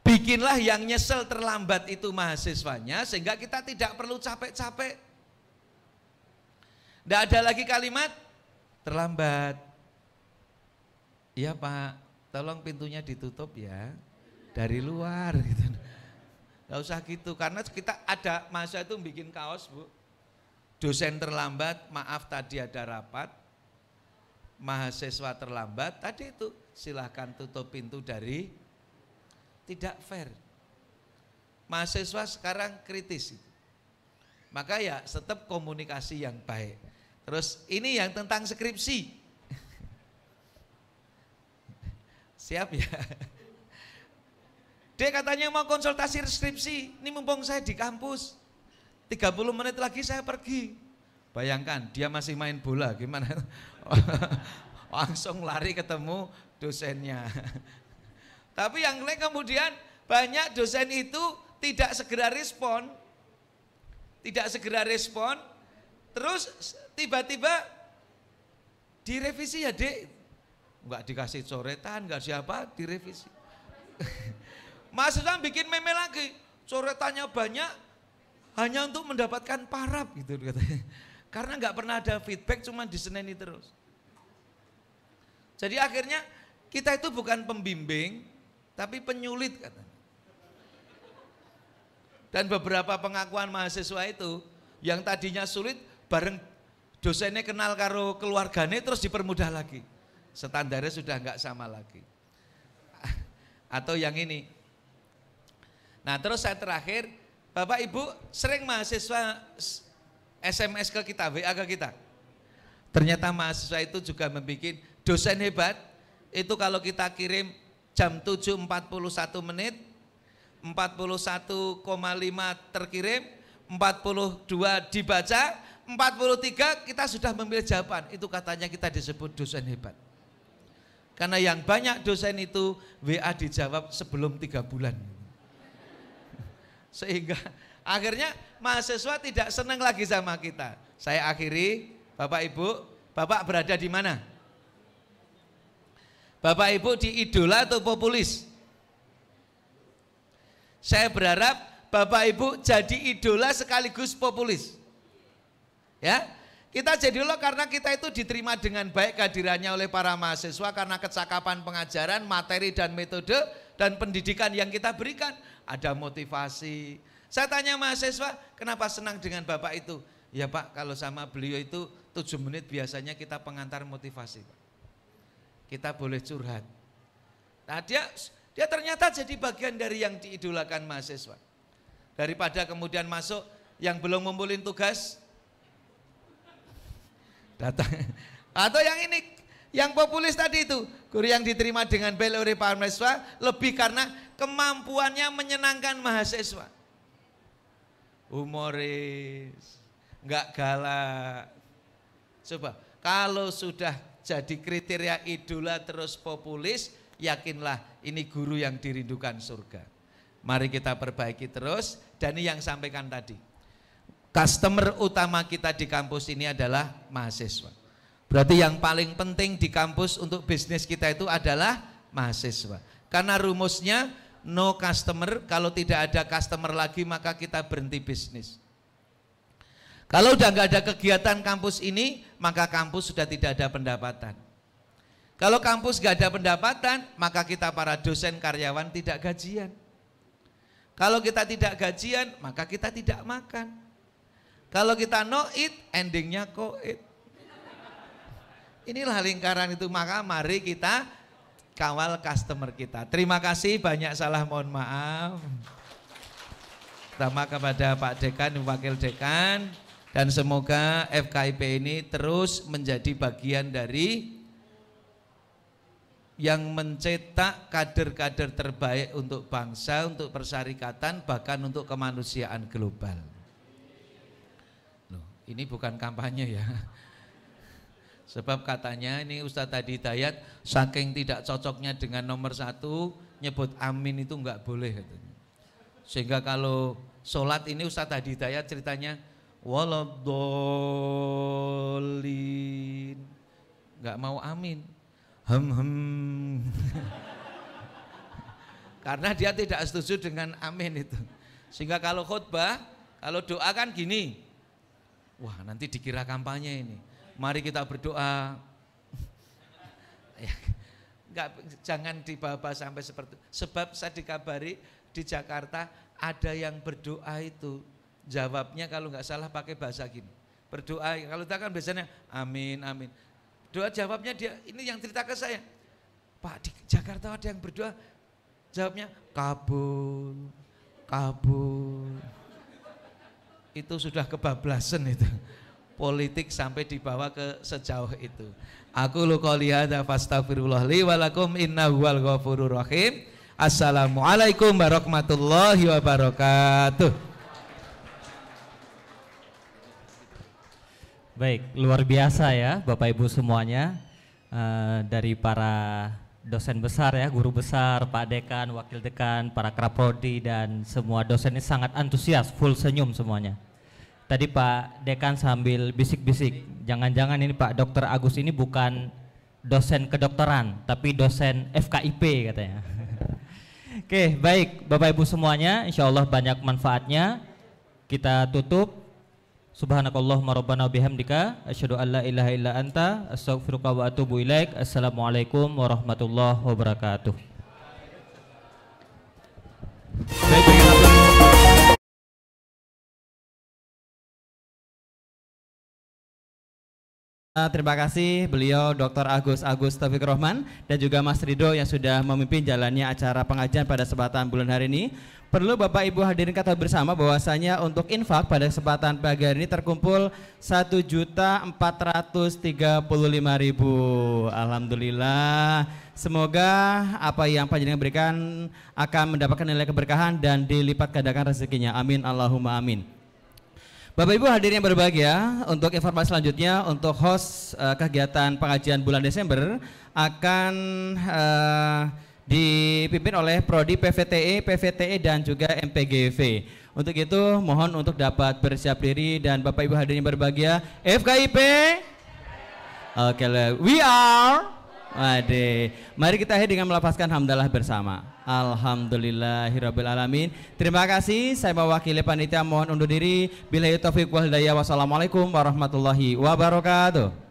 bikinlah yang nyesel terlambat itu mahasiswanya sehingga kita tidak perlu capek-capek. Tidak ada lagi kalimat terlambat. Iya Pak, tolong pintunya ditutup ya dari luar gitu. Gak usah gitu karena kita ada masa itu bikin kaos bu. Dosen terlambat, maaf tadi ada rapat, mahasiswa terlambat tadi itu silahkan tutup pintu dari tidak fair mahasiswa sekarang kritis maka ya tetap komunikasi yang baik terus ini yang tentang skripsi (laughs) siap ya dia katanya mau konsultasi skripsi ini mumpung saya di kampus 30 menit lagi saya pergi Bayangkan dia masih main bola gimana? (laughs) Langsung lari ketemu dosennya. (laughs) Tapi yang lain kemudian banyak dosen itu tidak segera respon. Tidak segera respon. Terus tiba-tiba direvisi ya dek. nggak dikasih coretan, nggak siapa, direvisi. (laughs) Masuklah bikin meme lagi. Coretannya banyak hanya untuk mendapatkan parap gitu katanya. Karena nggak pernah ada feedback, cuma diseneni terus. Jadi akhirnya kita itu bukan pembimbing, tapi penyulit katanya. Dan beberapa pengakuan mahasiswa itu yang tadinya sulit bareng dosennya kenal karo keluargane terus dipermudah lagi. Standarnya sudah nggak sama lagi. Atau yang ini. Nah terus saya terakhir, Bapak Ibu sering mahasiswa SMS ke kita, WA ke kita. Ternyata mahasiswa itu juga membuat dosen hebat. Itu kalau kita kirim jam 7.41 menit, 41,5 terkirim, 42 dibaca, 43 kita sudah memilih jawaban. Itu katanya kita disebut dosen hebat. Karena yang banyak dosen itu WA dijawab sebelum tiga bulan. (laughs) Sehingga Akhirnya mahasiswa tidak senang lagi sama kita. Saya akhiri, Bapak Ibu, Bapak berada di mana? Bapak Ibu di idola atau populis? Saya berharap Bapak Ibu jadi idola sekaligus populis. Ya, kita jadi lo karena kita itu diterima dengan baik kehadirannya oleh para mahasiswa karena kecakapan pengajaran, materi dan metode dan pendidikan yang kita berikan. Ada motivasi, saya tanya mahasiswa, kenapa senang dengan Bapak itu? Ya Pak, kalau sama beliau itu tujuh menit biasanya kita pengantar motivasi. Pak. Kita boleh curhat. Nah dia, dia ternyata jadi bagian dari yang diidolakan mahasiswa. Daripada kemudian masuk yang belum ngumpulin tugas, datang. Atau yang ini, yang populis tadi itu, guru yang diterima dengan bel oleh mahasiswa lebih karena kemampuannya menyenangkan mahasiswa humoris, enggak galak. Coba, kalau sudah jadi kriteria idola terus populis, yakinlah ini guru yang dirindukan surga. Mari kita perbaiki terus, dan yang sampaikan tadi. Customer utama kita di kampus ini adalah mahasiswa. Berarti yang paling penting di kampus untuk bisnis kita itu adalah mahasiswa. Karena rumusnya no customer, kalau tidak ada customer lagi maka kita berhenti bisnis. Kalau sudah nggak ada kegiatan kampus ini, maka kampus sudah tidak ada pendapatan. Kalau kampus nggak ada pendapatan, maka kita para dosen karyawan tidak gajian. Kalau kita tidak gajian, maka kita tidak makan. Kalau kita no eat, endingnya ko koit. Inilah lingkaran itu, maka mari kita kawal customer kita. Terima kasih, banyak salah mohon maaf. Pertama kepada Pak Dekan, Wakil Dekan, dan semoga FKIP ini terus menjadi bagian dari yang mencetak kader-kader terbaik untuk bangsa, untuk persyarikatan, bahkan untuk kemanusiaan global. Loh, ini bukan kampanye ya. Sebab katanya ini Ustadz tadi Dayat saking tidak cocoknya dengan nomor satu nyebut amin itu enggak boleh Sehingga kalau sholat ini Ustadz tadi Dayat ceritanya walabdolin enggak mau amin hem hem (laughs) karena dia tidak setuju dengan amin itu sehingga kalau khutbah kalau doa kan gini wah nanti dikira kampanye ini Mari kita berdoa. enggak, (laughs) ya, jangan dibawa sampai seperti itu. sebab saya dikabari di Jakarta ada yang berdoa itu jawabnya kalau enggak salah pakai bahasa gini berdoa kalau kita kan biasanya amin amin doa jawabnya dia ini yang cerita ke saya Pak di Jakarta ada yang berdoa jawabnya kabul kabul itu sudah kebablasan itu politik sampai dibawa ke sejauh itu. Aku luka qolihada fastaghfirullah li walakum inna wal ghafurur rahim. Assalamualaikum warahmatullahi wabarakatuh. Baik, luar biasa ya Bapak Ibu semuanya uh, dari para dosen besar ya, guru besar, Pak Dekan, Wakil Dekan, para kraprodi dan semua dosen ini sangat antusias, full senyum semuanya. Tadi Pak Dekan sambil bisik-bisik, jangan-jangan ini Pak Dokter Agus ini bukan dosen kedokteran, tapi dosen FKIP katanya. (laughs) Oke, baik Bapak Ibu semuanya, insya Allah banyak manfaatnya. Kita tutup. Subhanakallahumma rabbana bihamdika asyhadu an ilaha illa anta astaghfiruka wa atubu ilaik. Assalamualaikum warahmatullahi wabarakatuh. Eh, terima kasih beliau Dr. Agus Agus Taufik Rohman dan juga Mas Rido yang sudah memimpin jalannya acara pengajian pada kesempatan bulan hari ini. Perlu Bapak Ibu hadirin kata bersama bahwasanya untuk infak pada kesempatan pagi hari ini terkumpul 1.435.000. Alhamdulillah. Semoga apa yang panjenengan berikan akan mendapatkan nilai keberkahan dan dilipat gandakan rezekinya. Amin Allahumma amin. Bapak Ibu hadirin yang berbahagia, untuk informasi selanjutnya untuk host uh, kegiatan pengajian bulan Desember akan uh, dipimpin oleh prodi PVTE, PVTE dan juga MPGV. Untuk itu mohon untuk dapat bersiap diri dan Bapak Ibu hadirin yang berbahagia, FKIP. Oke, okay, we are Waduh. Mari kita akhiri dengan melepaskan hamdalah bersama. Alhamdulillahirabbil alamin. Terima kasih. Saya mewakili panitia mohon undur diri. Bila ya taufiq wal hidayah. Wassalamualaikum warahmatullahi wabarakatuh.